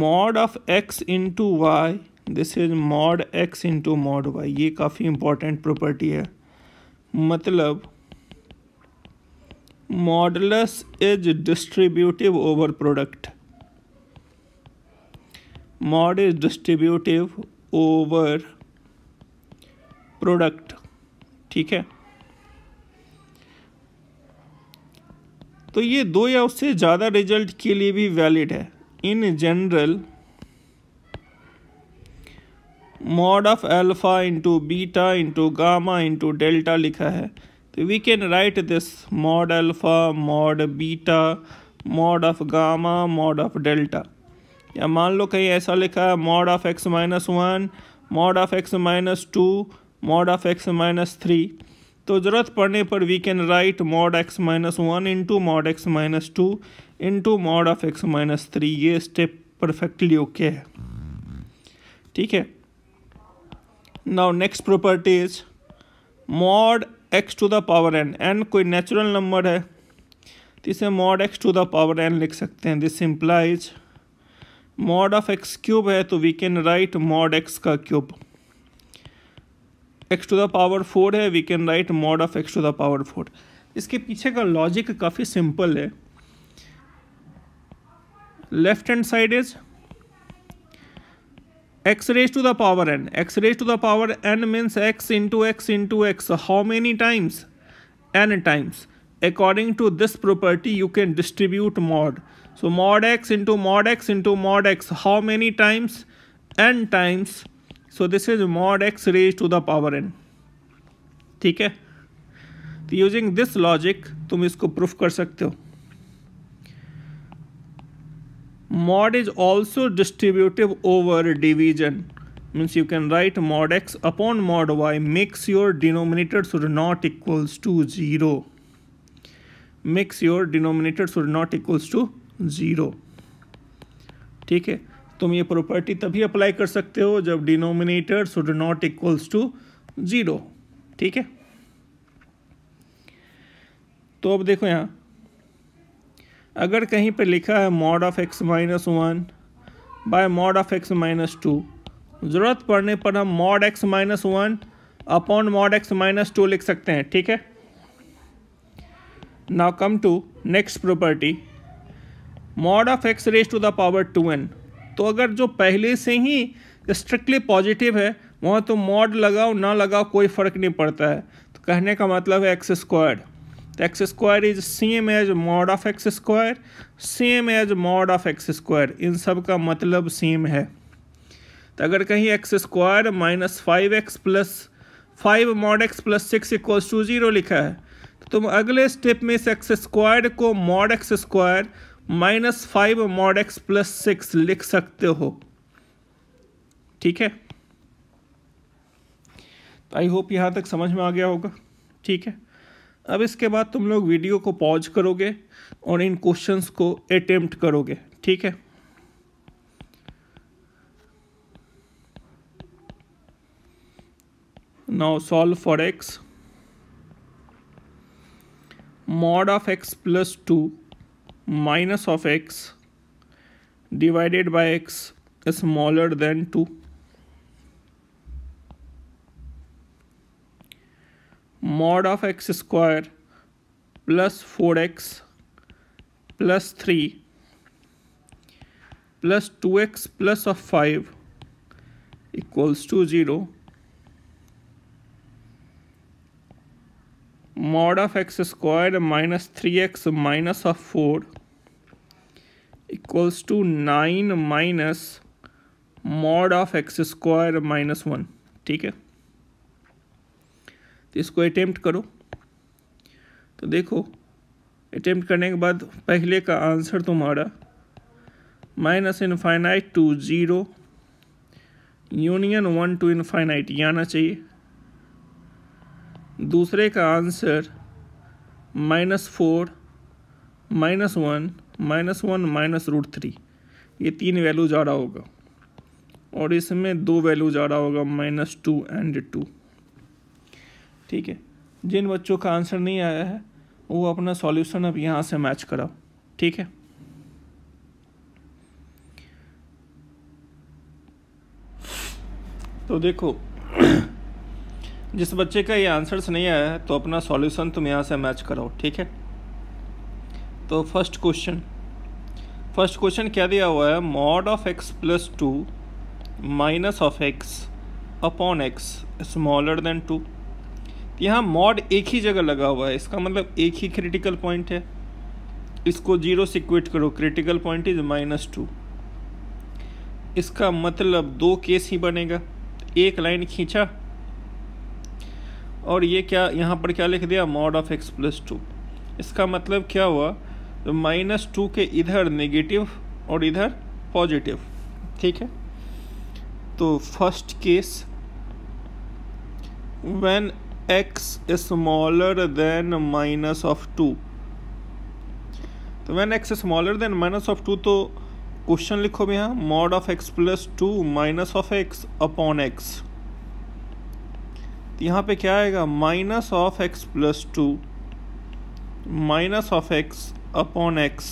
mod of x into y this is mod x into mod y ये काफ़ी इंपॉर्टेंट प्रॉपर्टी है मतलब modulus is distributive over product mod is distributive over product ठीक है तो ये दो या उससे ज़्यादा रिजल्ट के लिए भी वैलिड है in general mod of alpha into beta into gamma into delta लिखा है we can write this mod alpha, mod beta, mod of gamma, mod of delta. या मान लो कहीं ऐसा लिखा है mod of x minus one mod of x minus two mod of x minus three तो ज़रूरत पड़ने पर we can write mod x minus one into mod x minus two into mod of x minus three ये step perfectly okay है ठीक है now next property is mod x to the power n n कोई natural number है तो इसे mod x to the power N लिख सकते हैं this implies mod of x cube है तो we can write mod x का cube x to the power four है we can write mod of x to the power four इसके पीछे का लॉजिक काफ़ी सिंपल है left hand side is x raised to the power n x raised to the power n means x into x into x how many times n times according to this property you can distribute mod so mod x into mod x into mod x how many times n times so this is mod x raised to the power n ठीक है तो using this logic तुम इसको proof कर सकते हो mod is also distributive over division means you can write mod x upon mod y makes your denominator should not equals to 0 makes your denominator should not equals to 0 ठीक है तुम ये property तभी apply कर सकते हो जब denominator should not equals to zero ठीक है तो अब देखो यहाँ अगर कहीं पे लिखा है mod of x minus one by mod of x minus two ज़रूरत पड़ने पर हम mod x minus one upon mod x minus two लिख सकते हैं ठीक है now come to next property mod of x raise to the power two n तो अगर जो पहले से ही स्ट्रिक्टली पॉजिटिव है वहाँ तो मॉड लगाओ ना लगाओ कोई फ़र्क नहीं पड़ता है तो कहने का मतलब है x squared The x square is same as mod of x square, same as mod of x square. इन सब का मतलब सेम है तो अगर कहीं x square minus five x plus five mod x plus six equals to zero लिखा है तो तुम अगले स्टेप में इस एक्स स्क्वायर को mod x square minus five mod x plus six लिख सकते हो ठीक है तो आई होप यहाँ तक समझ में आ गया होगा ठीक है अब इसके बाद तुम लोग वीडियो को पॉज करोगे और इन क्वेश्चंस को अटेम्प्ट करोगे ठीक है now solve for x mod of x plus two minus of x divided by x smaller than two mod of x square plus 4x plus 3 plus 2x plus of 5 equals to 0 mod of x squared minus 3x minus of 4 equals to 9 minus mod of x squared minus 1 ठीक है तो इसको attempt करो तो देखो attempt करने के बाद पहले का आंसर तुम्हारा minus infinite to zero union one to infinite ये आना चाहिए दूसरे का answer minus four minus one minus one minus root three ये तीन वैल्यू जा रहा होगा और इसमें दो वैल्यू जा रहा होगा माइनस टू एंड टू ठीक है जिन बच्चों का आंसर नहीं आया है वो अपना सॉल्यूशन अब यहाँ से मैच कराओ ठीक है तो देखो [clears throat] जिस बच्चे का ये आंसर्स नहीं आया है तो अपना सॉल्यूशन तुम यहाँ से मैच कराओ ठीक है तो फर्स्ट क्वेश्चन फर्स्ट क्वेश्चन क्या दिया हुआ है mod of x plus two minus of x upon x smaller than two तो यहाँ मॉड एक ही जगह लगा हुआ है इसका मतलब एक ही क्रिटिकल पॉइंट है इसको जीरो से क्विट करो critical point is minus two इसका मतलब दो केस ही बनेगा एक लाइन खींचा और ये क्या यहाँ पर क्या लिख दिया mod of x plus two इसका मतलब क्या हुआ तो माइनस टू के इधर नेगेटिव और इधर पॉजिटिव ठीक है तो first case when x smaller than minus of two तो when x smaller than minus of two तो क्वेश्चन लिखो भैया mod of x plus two minus of x upon x तो यहाँ पे क्या आएगा minus of x plus two minus of x upon x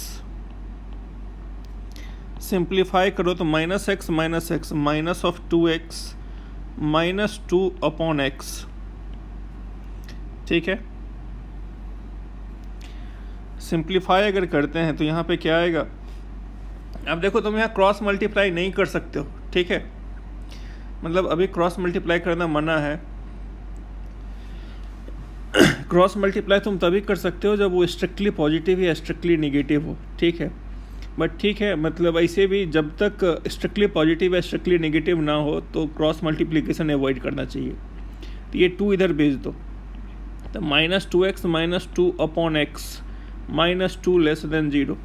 simplify करो तो minus x minus x minus of two x minus two upon x ठीक है simplify अगर करते हैं तो यहाँ पे क्या आएगा अब देखो तुम यहाँ क्रॉस मल्टीप्लाई नहीं कर सकते हो ठीक है मतलब अभी क्रॉस मल्टीप्लाई करना मना है क्रॉस [coughs] मल्टीप्लाई तुम तभी कर सकते हो जब वो स्ट्रिक्टली पॉजिटिव या स्ट्रिक्टली निगेटिव हो ठीक है बट ठीक है मतलब ऐसे भी जब तक स्ट्रिक्टली पॉजिटिव या स्ट्रिक्टली नेगेटिव ना हो तो क्रॉस मल्टीप्लीकेशन एवॉइड करना चाहिए तो ये टू इधर भेज दो तो minus two x minus two upon x minus two less than zero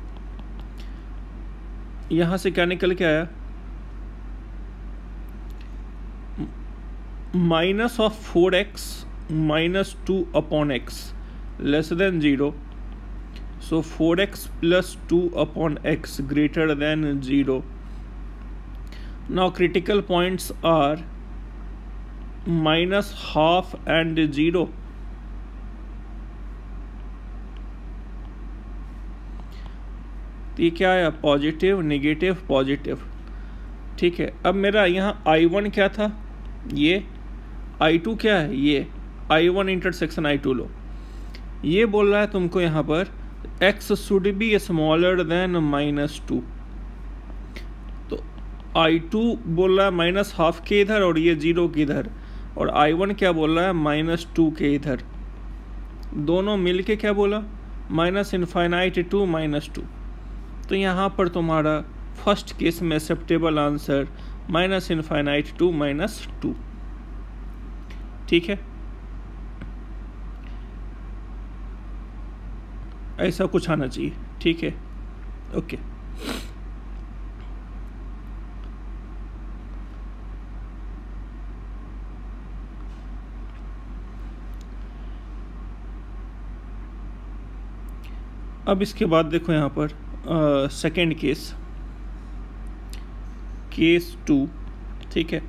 यहाँ से क्या निकल के आया minus of four x minus two upon x less than zero so four x plus two upon x greater than zero now critical points are minus half and zero तो ये क्या आया पॉजिटिव नेगेटिव पॉजिटिव ठीक है अब मेरा यहाँ I one क्या था ये आई टू क्या है ये I one intersection I two लो ये बोल रहा है तुमको यहाँ पर x should be smaller than minus two तो आई टू बोल रहा है माइनस हाफ के इधर और ये जीरो के इधर और आई वन क्या बोल रहा है माइनस टू के इधर दोनों मिलके क्या बोला minus infinite to minus two तो यहाँ पर तुम्हारा फर्स्ट केस में acceptable answer minus infinite to minus two ठीक है ऐसा कुछ आना चाहिए ठीक है ओके अब इसके बाद देखो यहाँ पर सेकेंड केस केस टू ठीक है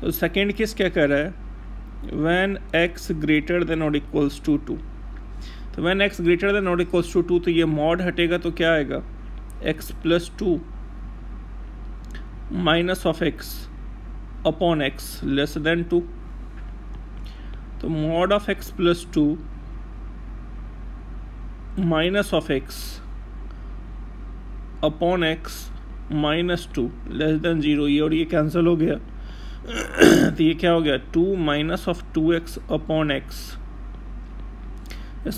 तो सेकेंड केस क्या कर रहा है वैन एक्स ग्रेटर देन और इक्वल्स टू टू तो वैन एक्स ग्रेटर देन और इक्वल्स टू टू तो ये मॉड हटेगा तो क्या आएगा x plus two minus of x upon x less than two तो mod of x plus two minus of x upon x minus two less than zero ये और ये कैंसिल हो गया [coughs] तो ये क्या हो गया two minus of two x upon x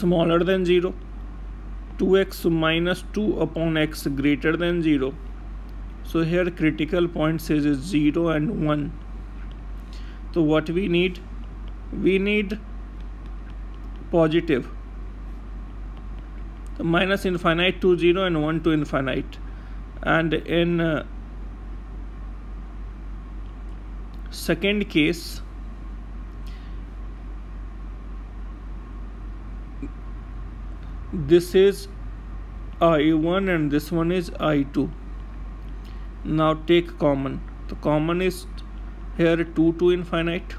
smaller than zero two x minus two upon x greater than zero so here critical point is is and one तो so we need we need positive the minus infinite to 0 and 1 to infinite and in uh, second case this is i1 and this one is i2 now take common the common is here 2 to infinite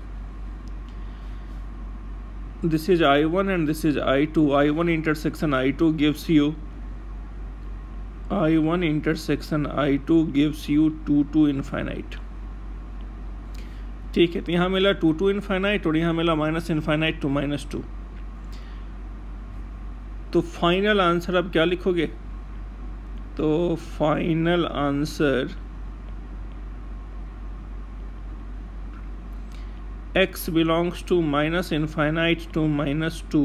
this is I1 and this is I2 I1 intersection I2 gives you I1 intersection I2 gives you 2 to infinite ठीक है तो यहाँ मिला to to infinite और यहाँ मिला minus infinite to minus two तो final answer आप क्या लिखोगे तो final answer x belongs to minus infinite to minus two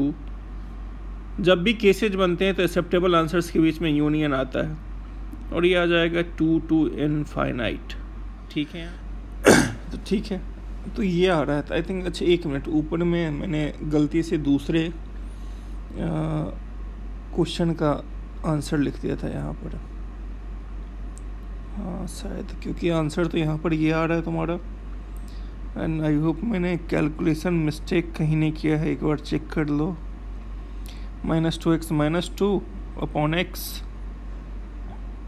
जब भी केसेज बनते हैं तो एक्सेप्टेबल आंसर्स के बीच में यूनियन आता है और ये आ जाएगा टू टू इनफाइनाइट ठीक है तो ठीक है तो ये आ रहा है आई थिंक अच्छा एक मिनट ऊपर में मैंने गलती से दूसरे क्वेश्चन का आंसर लिख दिया था यहाँ पर हाँ शायद क्योंकि आंसर तो यहाँ पर ये आ रहा है तुम्हारा एंड आई होप मैंने कैलकुलेशन मिस्टेक कहीं नहीं किया है एक बार चेक कर लो minus two x minus two upon x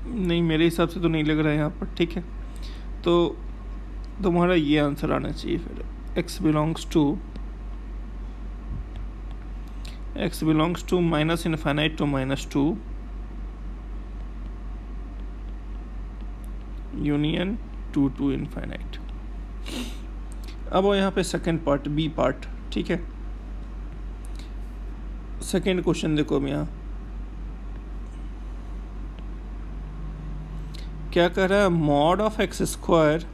नहीं मेरे हिसाब से तो नहीं लग रहा है यहाँ पर ठीक है तो तुम्हारा ये आंसर आना चाहिए फिर x belongs to x belongs to minus infinite to minus two union two to infinite अब यहाँ पे सेकंड पार्ट बी पार्ट ठीक है सेकंड क्वेश्चन देखो अब यहाँ क्या कह रहा है mod of x square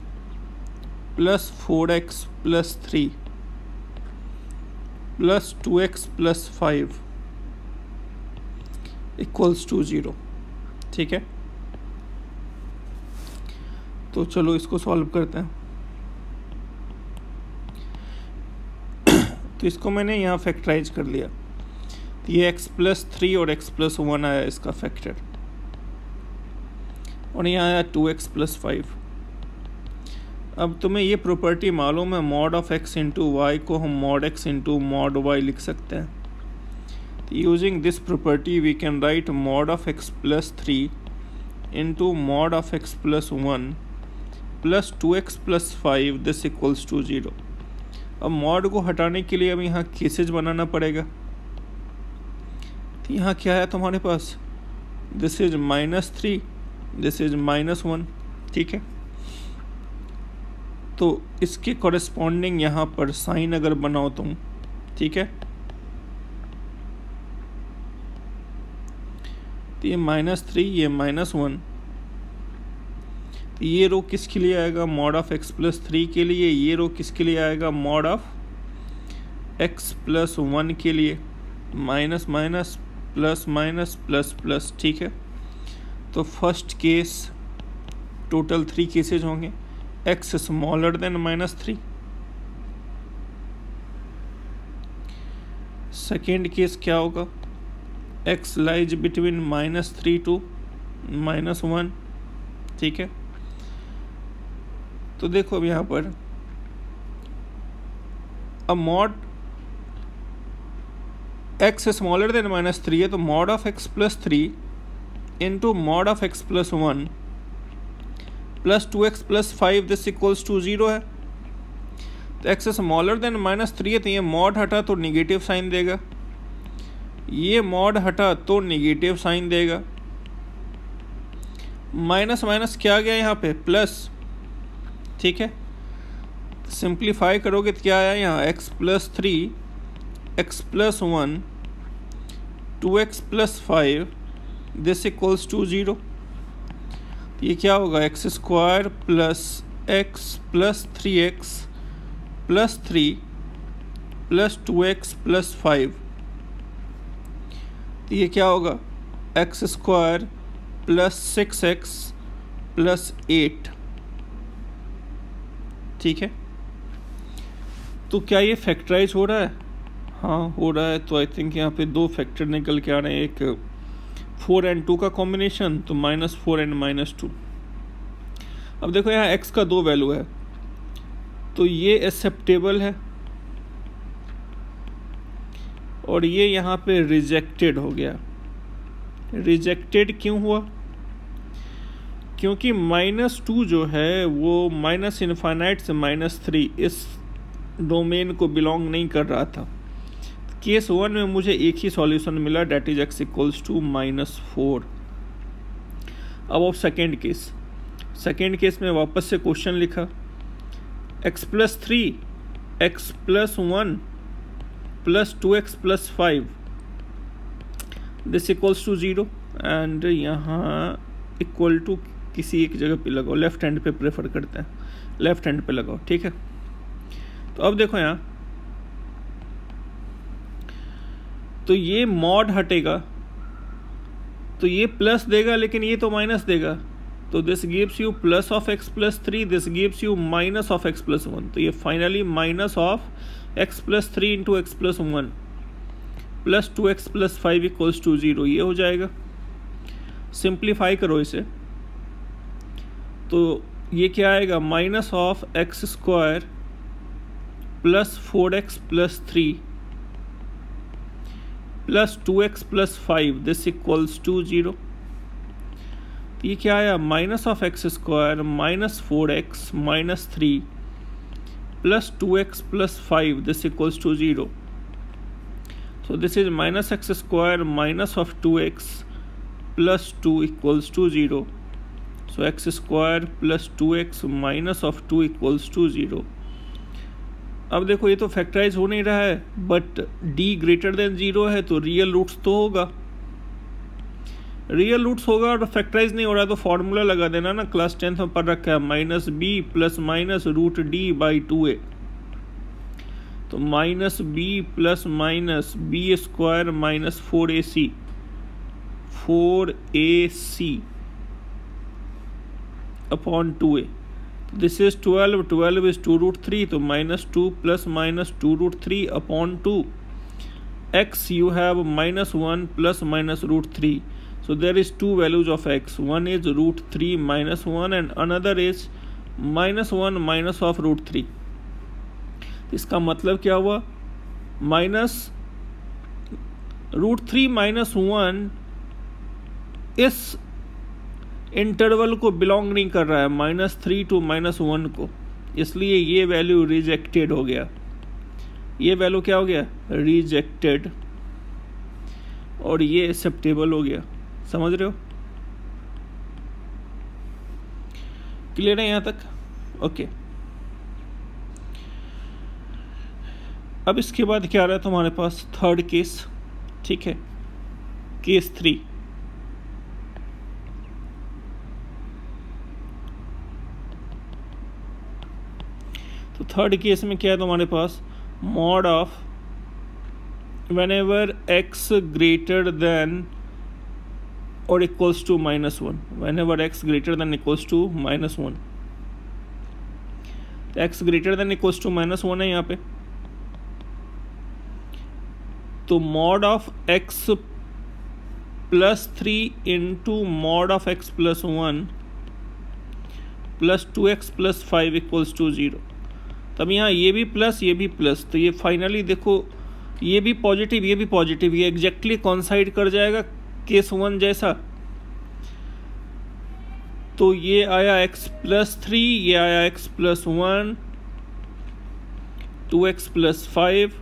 plus four x plus three plus two x plus five equals to zero ठीक है तो चलो इसको सॉल्व करते हैं तो इसको मैंने यहाँ फैक्टराइज कर लिया तो ये एक्स प्लस थ्री और एक्स प्लस वन आया इसका फैक्टर और यहाँ आया टू एक्स प्लस फाइव अब तुम्हें ये प्रॉपर्टी मालूम है mod of x into y को हम mod x into mod y लिख सकते हैं this property we can write mod of x plus three into mod of x plus one plus two x plus five this equals to zero अब mod को हटाने के लिए अब यहाँ केसेज बनाना पड़ेगा तो यहाँ क्या है तुम्हारे पास this is minus three this is minus one ठीक है तो इसके कॉरेस्पॉन्डिंग यहाँ पर साइन अगर बनाओ तुम ठीक है तो ये माइनस थ्री ये माइनस वन ये रो किसके लिए आएगा mod of x plus three के लिए ये रो किसके लिए आएगा mod of x plus one के लिए minus minus plus minus plus plus ठीक है तो first case total three cases होंगे x smaller than minus three second case क्या होगा x lies between minus three to minus one ठीक है तो देखो अब यहाँ पर अब mod x smaller than minus three है तो mod of x plus three into mod of x plus one plus two x plus five this equals to zero है तो x smaller than minus three है तो ये mod हटा तो negative sign देगा ये मॉड हटा तो निगेटिव साइन देगा माइनस माइनस क्या गया यहाँ पे प्लस ठीक है सिंप्लीफाई करोगे तो क्या आया यहाँ x plus three x plus one two x plus five this equals to zero ये क्या होगा x square plus x plus three x plus three plus two x plus five तो ये क्या होगा x square plus six x plus eight ठीक है तो क्या ये फैक्टराइज हो रहा है हाँ हो रहा है तो आई थिंक यहाँ पे दो फैक्टर निकल के आ रहे हैं एक फोर एंड टू का कॉम्बिनेशन तो minus four and minus two अब देखो यहाँ एक्स का दो वैल्यू है तो ये एक्सेप्टेबल है और ये यहाँ पे रिजेक्टेड हो गया रिजेक्टेड क्यों हुआ क्योंकि माइनस टू जो है वो माइनस इन्फाइनाइट से माइनस थ्री इस डोमेन को बिलोंग नहीं कर रहा था केस वन में मुझे एक ही सॉल्यूशन मिला that is x equals to minus four अब of second case second case में वापस से क्वेश्चन लिखा x plus three x plus one plus two x plus five this equals to zero and यहाँ इक्वल टू किसी एक जगह पे लगाओ लेफ्ट हैंड पे प्रेफर करते हैं लेफ्ट हैंड पे लगाओ ठीक है तो अब देखो यहाँ तो ये मॉड हटेगा तो ये प्लस देगा लेकिन ये तो माइनस देगा तो this gives you plus of x plus three this gives you minus of x plus one तो ये finally minus of x plus three into x plus one plus two x plus five equals to zero ये हो जाएगा simplify करो इसे तो ये क्या आएगा minus of x square plus four x plus three plus two x plus five this equals to zero तो ये क्या आया minus of x square minus four x minus three plus two x plus five this equals to zero this is minus x square minus of two x plus two equals to zero so x square plus two x minus of two equals to zero अब देखो ये तो factorise हो नहीं रहा है but D greater than zero है तो रियल रूट्स तो होगा रियल रूट्स होगा और फैक्टराइज नहीं हो रहा है तो फार्मूला लगा देना ना क्लास टेंथ में पढ़ रखा है minus b plus minus root D by two a तो minus b plus minus b square minus four a c four a c upon two a this is twelve twelve is two root three तो minus two plus minus two root three upon two x you have minus one plus minus root three so there is two values of x one is root three minus one and another is minus one minus of root three इसका मतलब क्या हुआ minus root three minus one इस interval को belong नहीं कर रहा है minus three to minus one को इसलिए ये वैल्यू रिजेक्टेड हो गया ये वैल्यू क्या हो गया रिजेक्टेड और ये एक्सेप्टेबल हो गया समझ रहे हो क्लियर है यहाँ तक ओके अब इसके बाद क्या आ रहा है तुम्हारे पास थर्ड केस ठीक है केस थ्री थर्ड केस में क्या है तुम्हारे पास mod of whenever x greater than और equals to minus one whenever x greater than equals to minus one x greater than equals to minus one है यहाँ पे तो mod of x plus three into mod of x plus one plus two x plus five equals to zero तो अब यहाँ ये भी plus ये भी प्लस तो ये फाइनली देखो ये भी पॉजिटिव ये भी पॉजिटिव ये एग्जैक्टली साइड कर जाएगा केस वन जैसा तो ये आया x प्लस थ्री ये आया x plus one two x plus five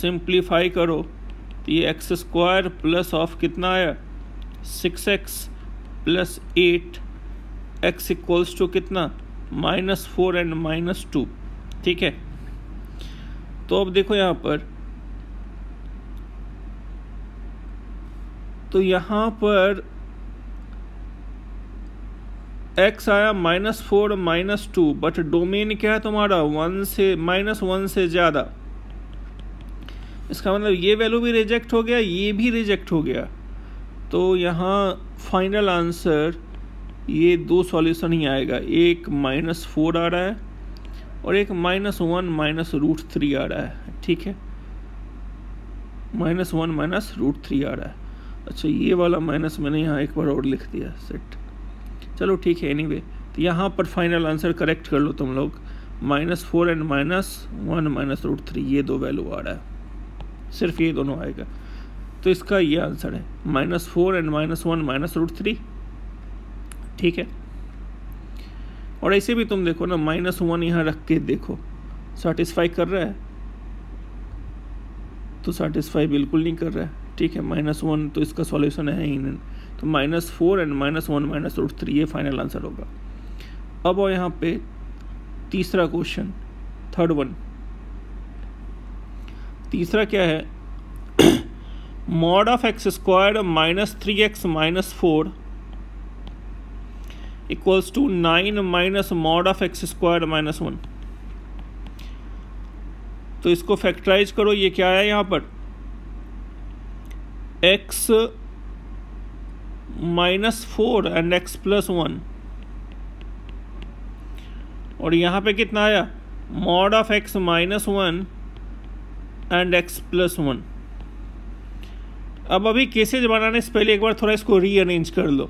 simplify करो तो ये एक्स स्क्वायर प्लस ऑफ कितना आया six x plus eight x equals to कितना minus four and minus two ठीक है तो अब देखो यहाँ पर तो यहाँ पर x आया minus four minus two but domain क्या है तुम्हारा वन से माइनस वन से ज़्यादा इसका मतलब ये वैल्यू भी रिजेक्ट हो गया ये भी रिजेक्ट हो गया तो यहाँ फाइनल आंसर ये दो सॉल्यूशन ही आएगा एक माइनस फोर आ रहा है और एक minus one minus root three आ रहा है ठीक है minus one minus root three आ रहा है अच्छा ये वाला माइनस मैंने यहाँ एक बार और लिख दिया सेट चलो ठीक है एनी anyway, तो यहाँ पर फाइनल आंसर करेक्ट कर लो तुम लोग minus four and minus one minus root three ये दो वैल्यू आ रहा है सिर्फ ये दोनों आएगा तो इसका ये आंसर है minus four and minus one minus root three ठीक है और ऐसे भी तुम देखो ना माइनस वन यहाँ रख के देखो सेटिस्फाई कर रहा है तो सेटिस्फाई बिल्कुल नहीं कर रहा है ठीक है माइनस वन तो इसका सॉल्यूशन है ही नहीं तो minus four and minus one minus root three ये फाइनल आंसर होगा अब और यहाँ पे तीसरा क्वेश्चन थर्ड वन तीसरा क्या है mod of x square minus three x minus four equals to nine minus mod of x square minus one तो इसको फैक्टराइज करो ये क्या है यहाँ पर x minus four and x plus one और यहाँ पे कितना आया mod of x minus one and x plus one अब अभी केसेज बनाने से पहले एक बार थोड़ा इसको रीअरेंज कर लो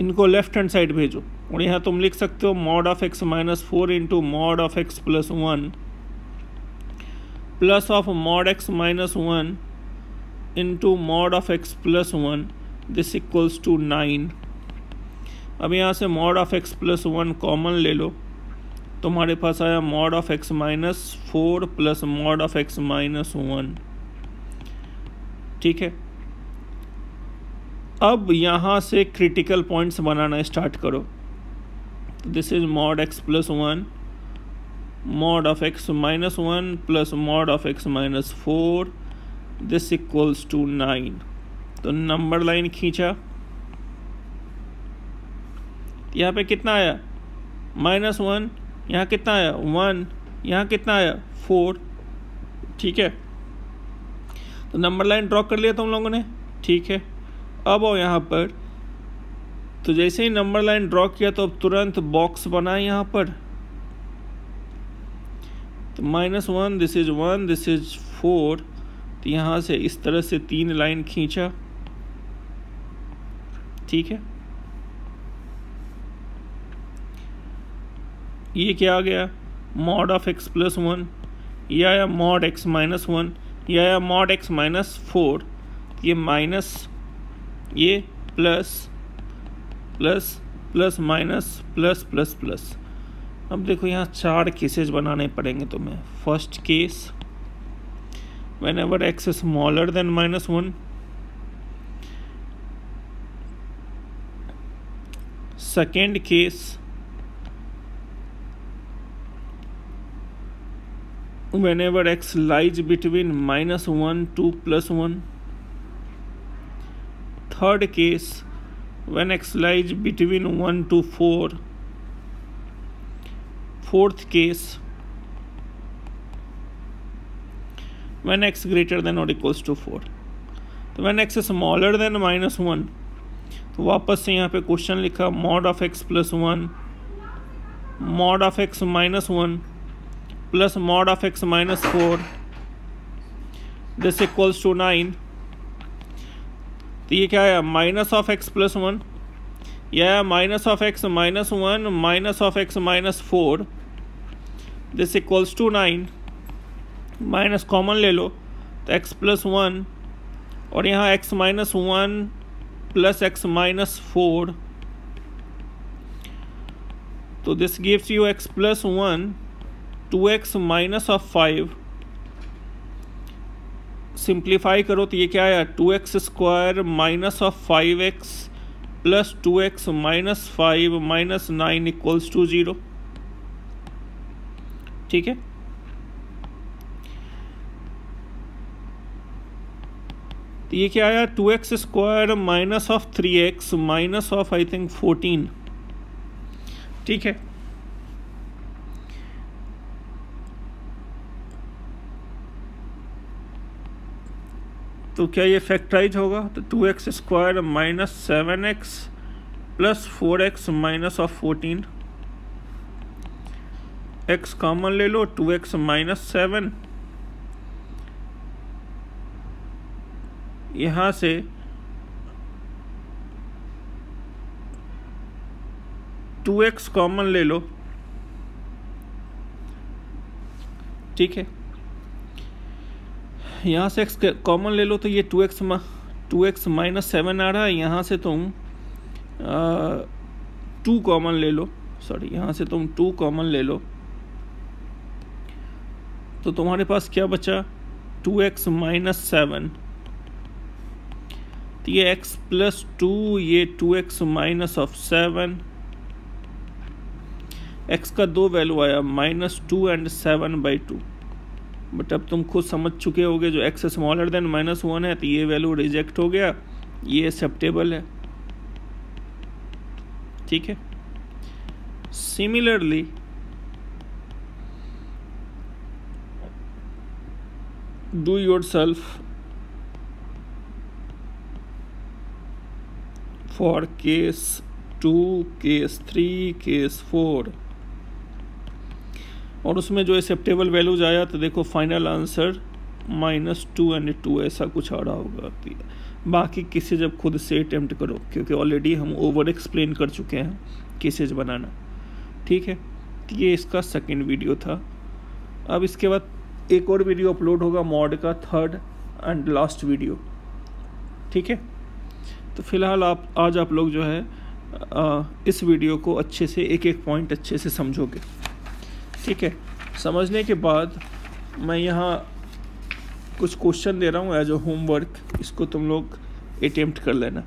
इनको लेफ्ट हैंड साइड भेजो और यहाँ तुम लिख सकते हो mod of x minus four into mod of x plus one plus of mod x minus one into mod of x plus one this equals to nine अब यहाँ से mod of x plus one common ले लो तुम्हारे पास आया mod of x minus four plus mod of x minus one ठीक है अब यहाँ से क्रिटिकल पॉइंट्स बनाना स्टार्ट करो this is mod x plus one mod of x minus one plus mod of x minus four this equals to nine तो number line खींचा यहाँ पे कितना आया माइनस वन यहाँ कितना आया वन यहाँ कितना आया फोर ठीक है तो नंबर लाइन ड्रॉ कर लिया तुम लोगों ने ठीक है अब आओ यहाँ पर तो जैसे ही नंबर लाइन ड्रॉ किया तो अब तुरंत बॉक्स बना यहाँ पर तो minus one this is one this is four तो यहाँ से इस तरह से तीन लाइन खींचा ठीक है ये क्या आ गया mod of x plus one या मॉड एक्स माइनस वन या मॉड एक्स माइनस फोर ये माइनस ये plus plus plus minus plus plus plus अब देखो यहाँ चार केसेस बनाने पड़ेंगे तुम्हें first case whenever x smaller than minus one second case whenever x lies between minus one to plus one third case when x lies between 1 to 4 fourth case when x greater than or equals to 4 तो when x smaller than minus one तो वापस से यहाँ पे question लिखा mod of x plus one mod of x minus one plus mod of x minus four this equals to nine तो ये क्या है minus of x plus one या minus of x minus one minus of x minus four this equals to nine minus common ले लो तो x plus one और यहाँ x minus one plus x minus four तो this gives you x plus one two x minus of five simplify करो तो ये क्या आया two x square minus of five x plus two x minus five minus nine equals to zero ठीक है तो ये क्या आया two x square minus of three x minus of I think fourteen ठीक है तो क्या ये फैक्टराइज होगा तो to x square minus seven x plus four x minus of fourteen x common ले लो टू एक्स माइनस सेवन यहाँ से टू एक्स कॉमन ले लो ठीक है यहाँ से एक्स कॉमन ले लो तो ये two x two x minus seven आ रहा है यहाँ से तुम टू कॉमन ले लो सॉरी यहाँ से तुम टू कॉमन ले लो तो तुम्हारे पास क्या बचा टू एक्स माइनस सेवन तो ये एक्स प्लस टू ये two x minus of seven x का दो वैल्यू आया minus two and seven by two but अब तुम खुद समझ चुके होगे जो x smaller than minus one है तो ये वैल्यू रिजेक्ट हो गया ये एक्सेप्टेबल है ठीक है similarly do yourself for case two case three case four और उसमें जो एक्सेप्टेबल वैल्यूज आया तो देखो final answer minus two and two ऐसा कुछ आ रहा होगा बाकी किसेज अब खुद से अटैम्प्ट करो क्योंकि ऑलरेडी हम ओवर एक्सप्लेन कर चुके हैं केसेज बनाना ठीक है तो ये इसका सेकेंड वीडियो था अब इसके बाद एक और वीडियो अपलोड होगा मॉड का थर्ड एंड लास्ट वीडियो ठीक है तो फिलहाल आप आज आप लोग जो है आ, इस वीडियो को अच्छे से एक एक पॉइंट अच्छे से समझोगे ठीक है समझने के बाद मैं यहाँ कुछ क्वेश्चन दे रहा हूँ एज अ होमवर्क इसको तुम लोग अटेम्प्ट कर लेना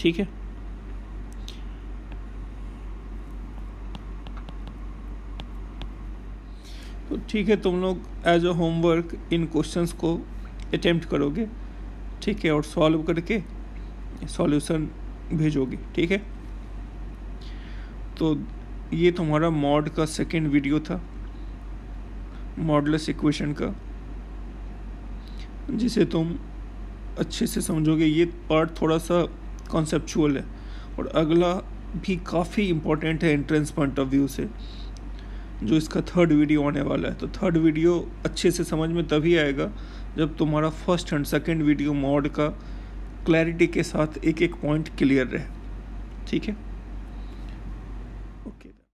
ठीक है तो ठीक है तुम लोग एज अ होमवर्क इन क्वेश्चंस को अटेम्प्ट करोगे ठीक है और सॉल्व करके सॉल्यूशन भेजोगे ठीक है तो ये तुम्हारा मॉड का सेकेंड वीडियो था मॉडलेस इक्वेशन का जिसे तुम अच्छे से समझोगे ये पार्ट थोड़ा सा कॉन्सेपचुअल है और अगला भी काफ़ी इम्पोर्टेंट है एंट्रेंस पॉइंट ऑफ व्यू से जो इसका थर्ड वीडियो आने वाला है तो थर्ड वीडियो अच्छे से समझ में तभी आएगा जब तुम्हारा first and second video mod का क्लैरिटी के साथ एक एक पॉइंट क्लियर रहे ठीक है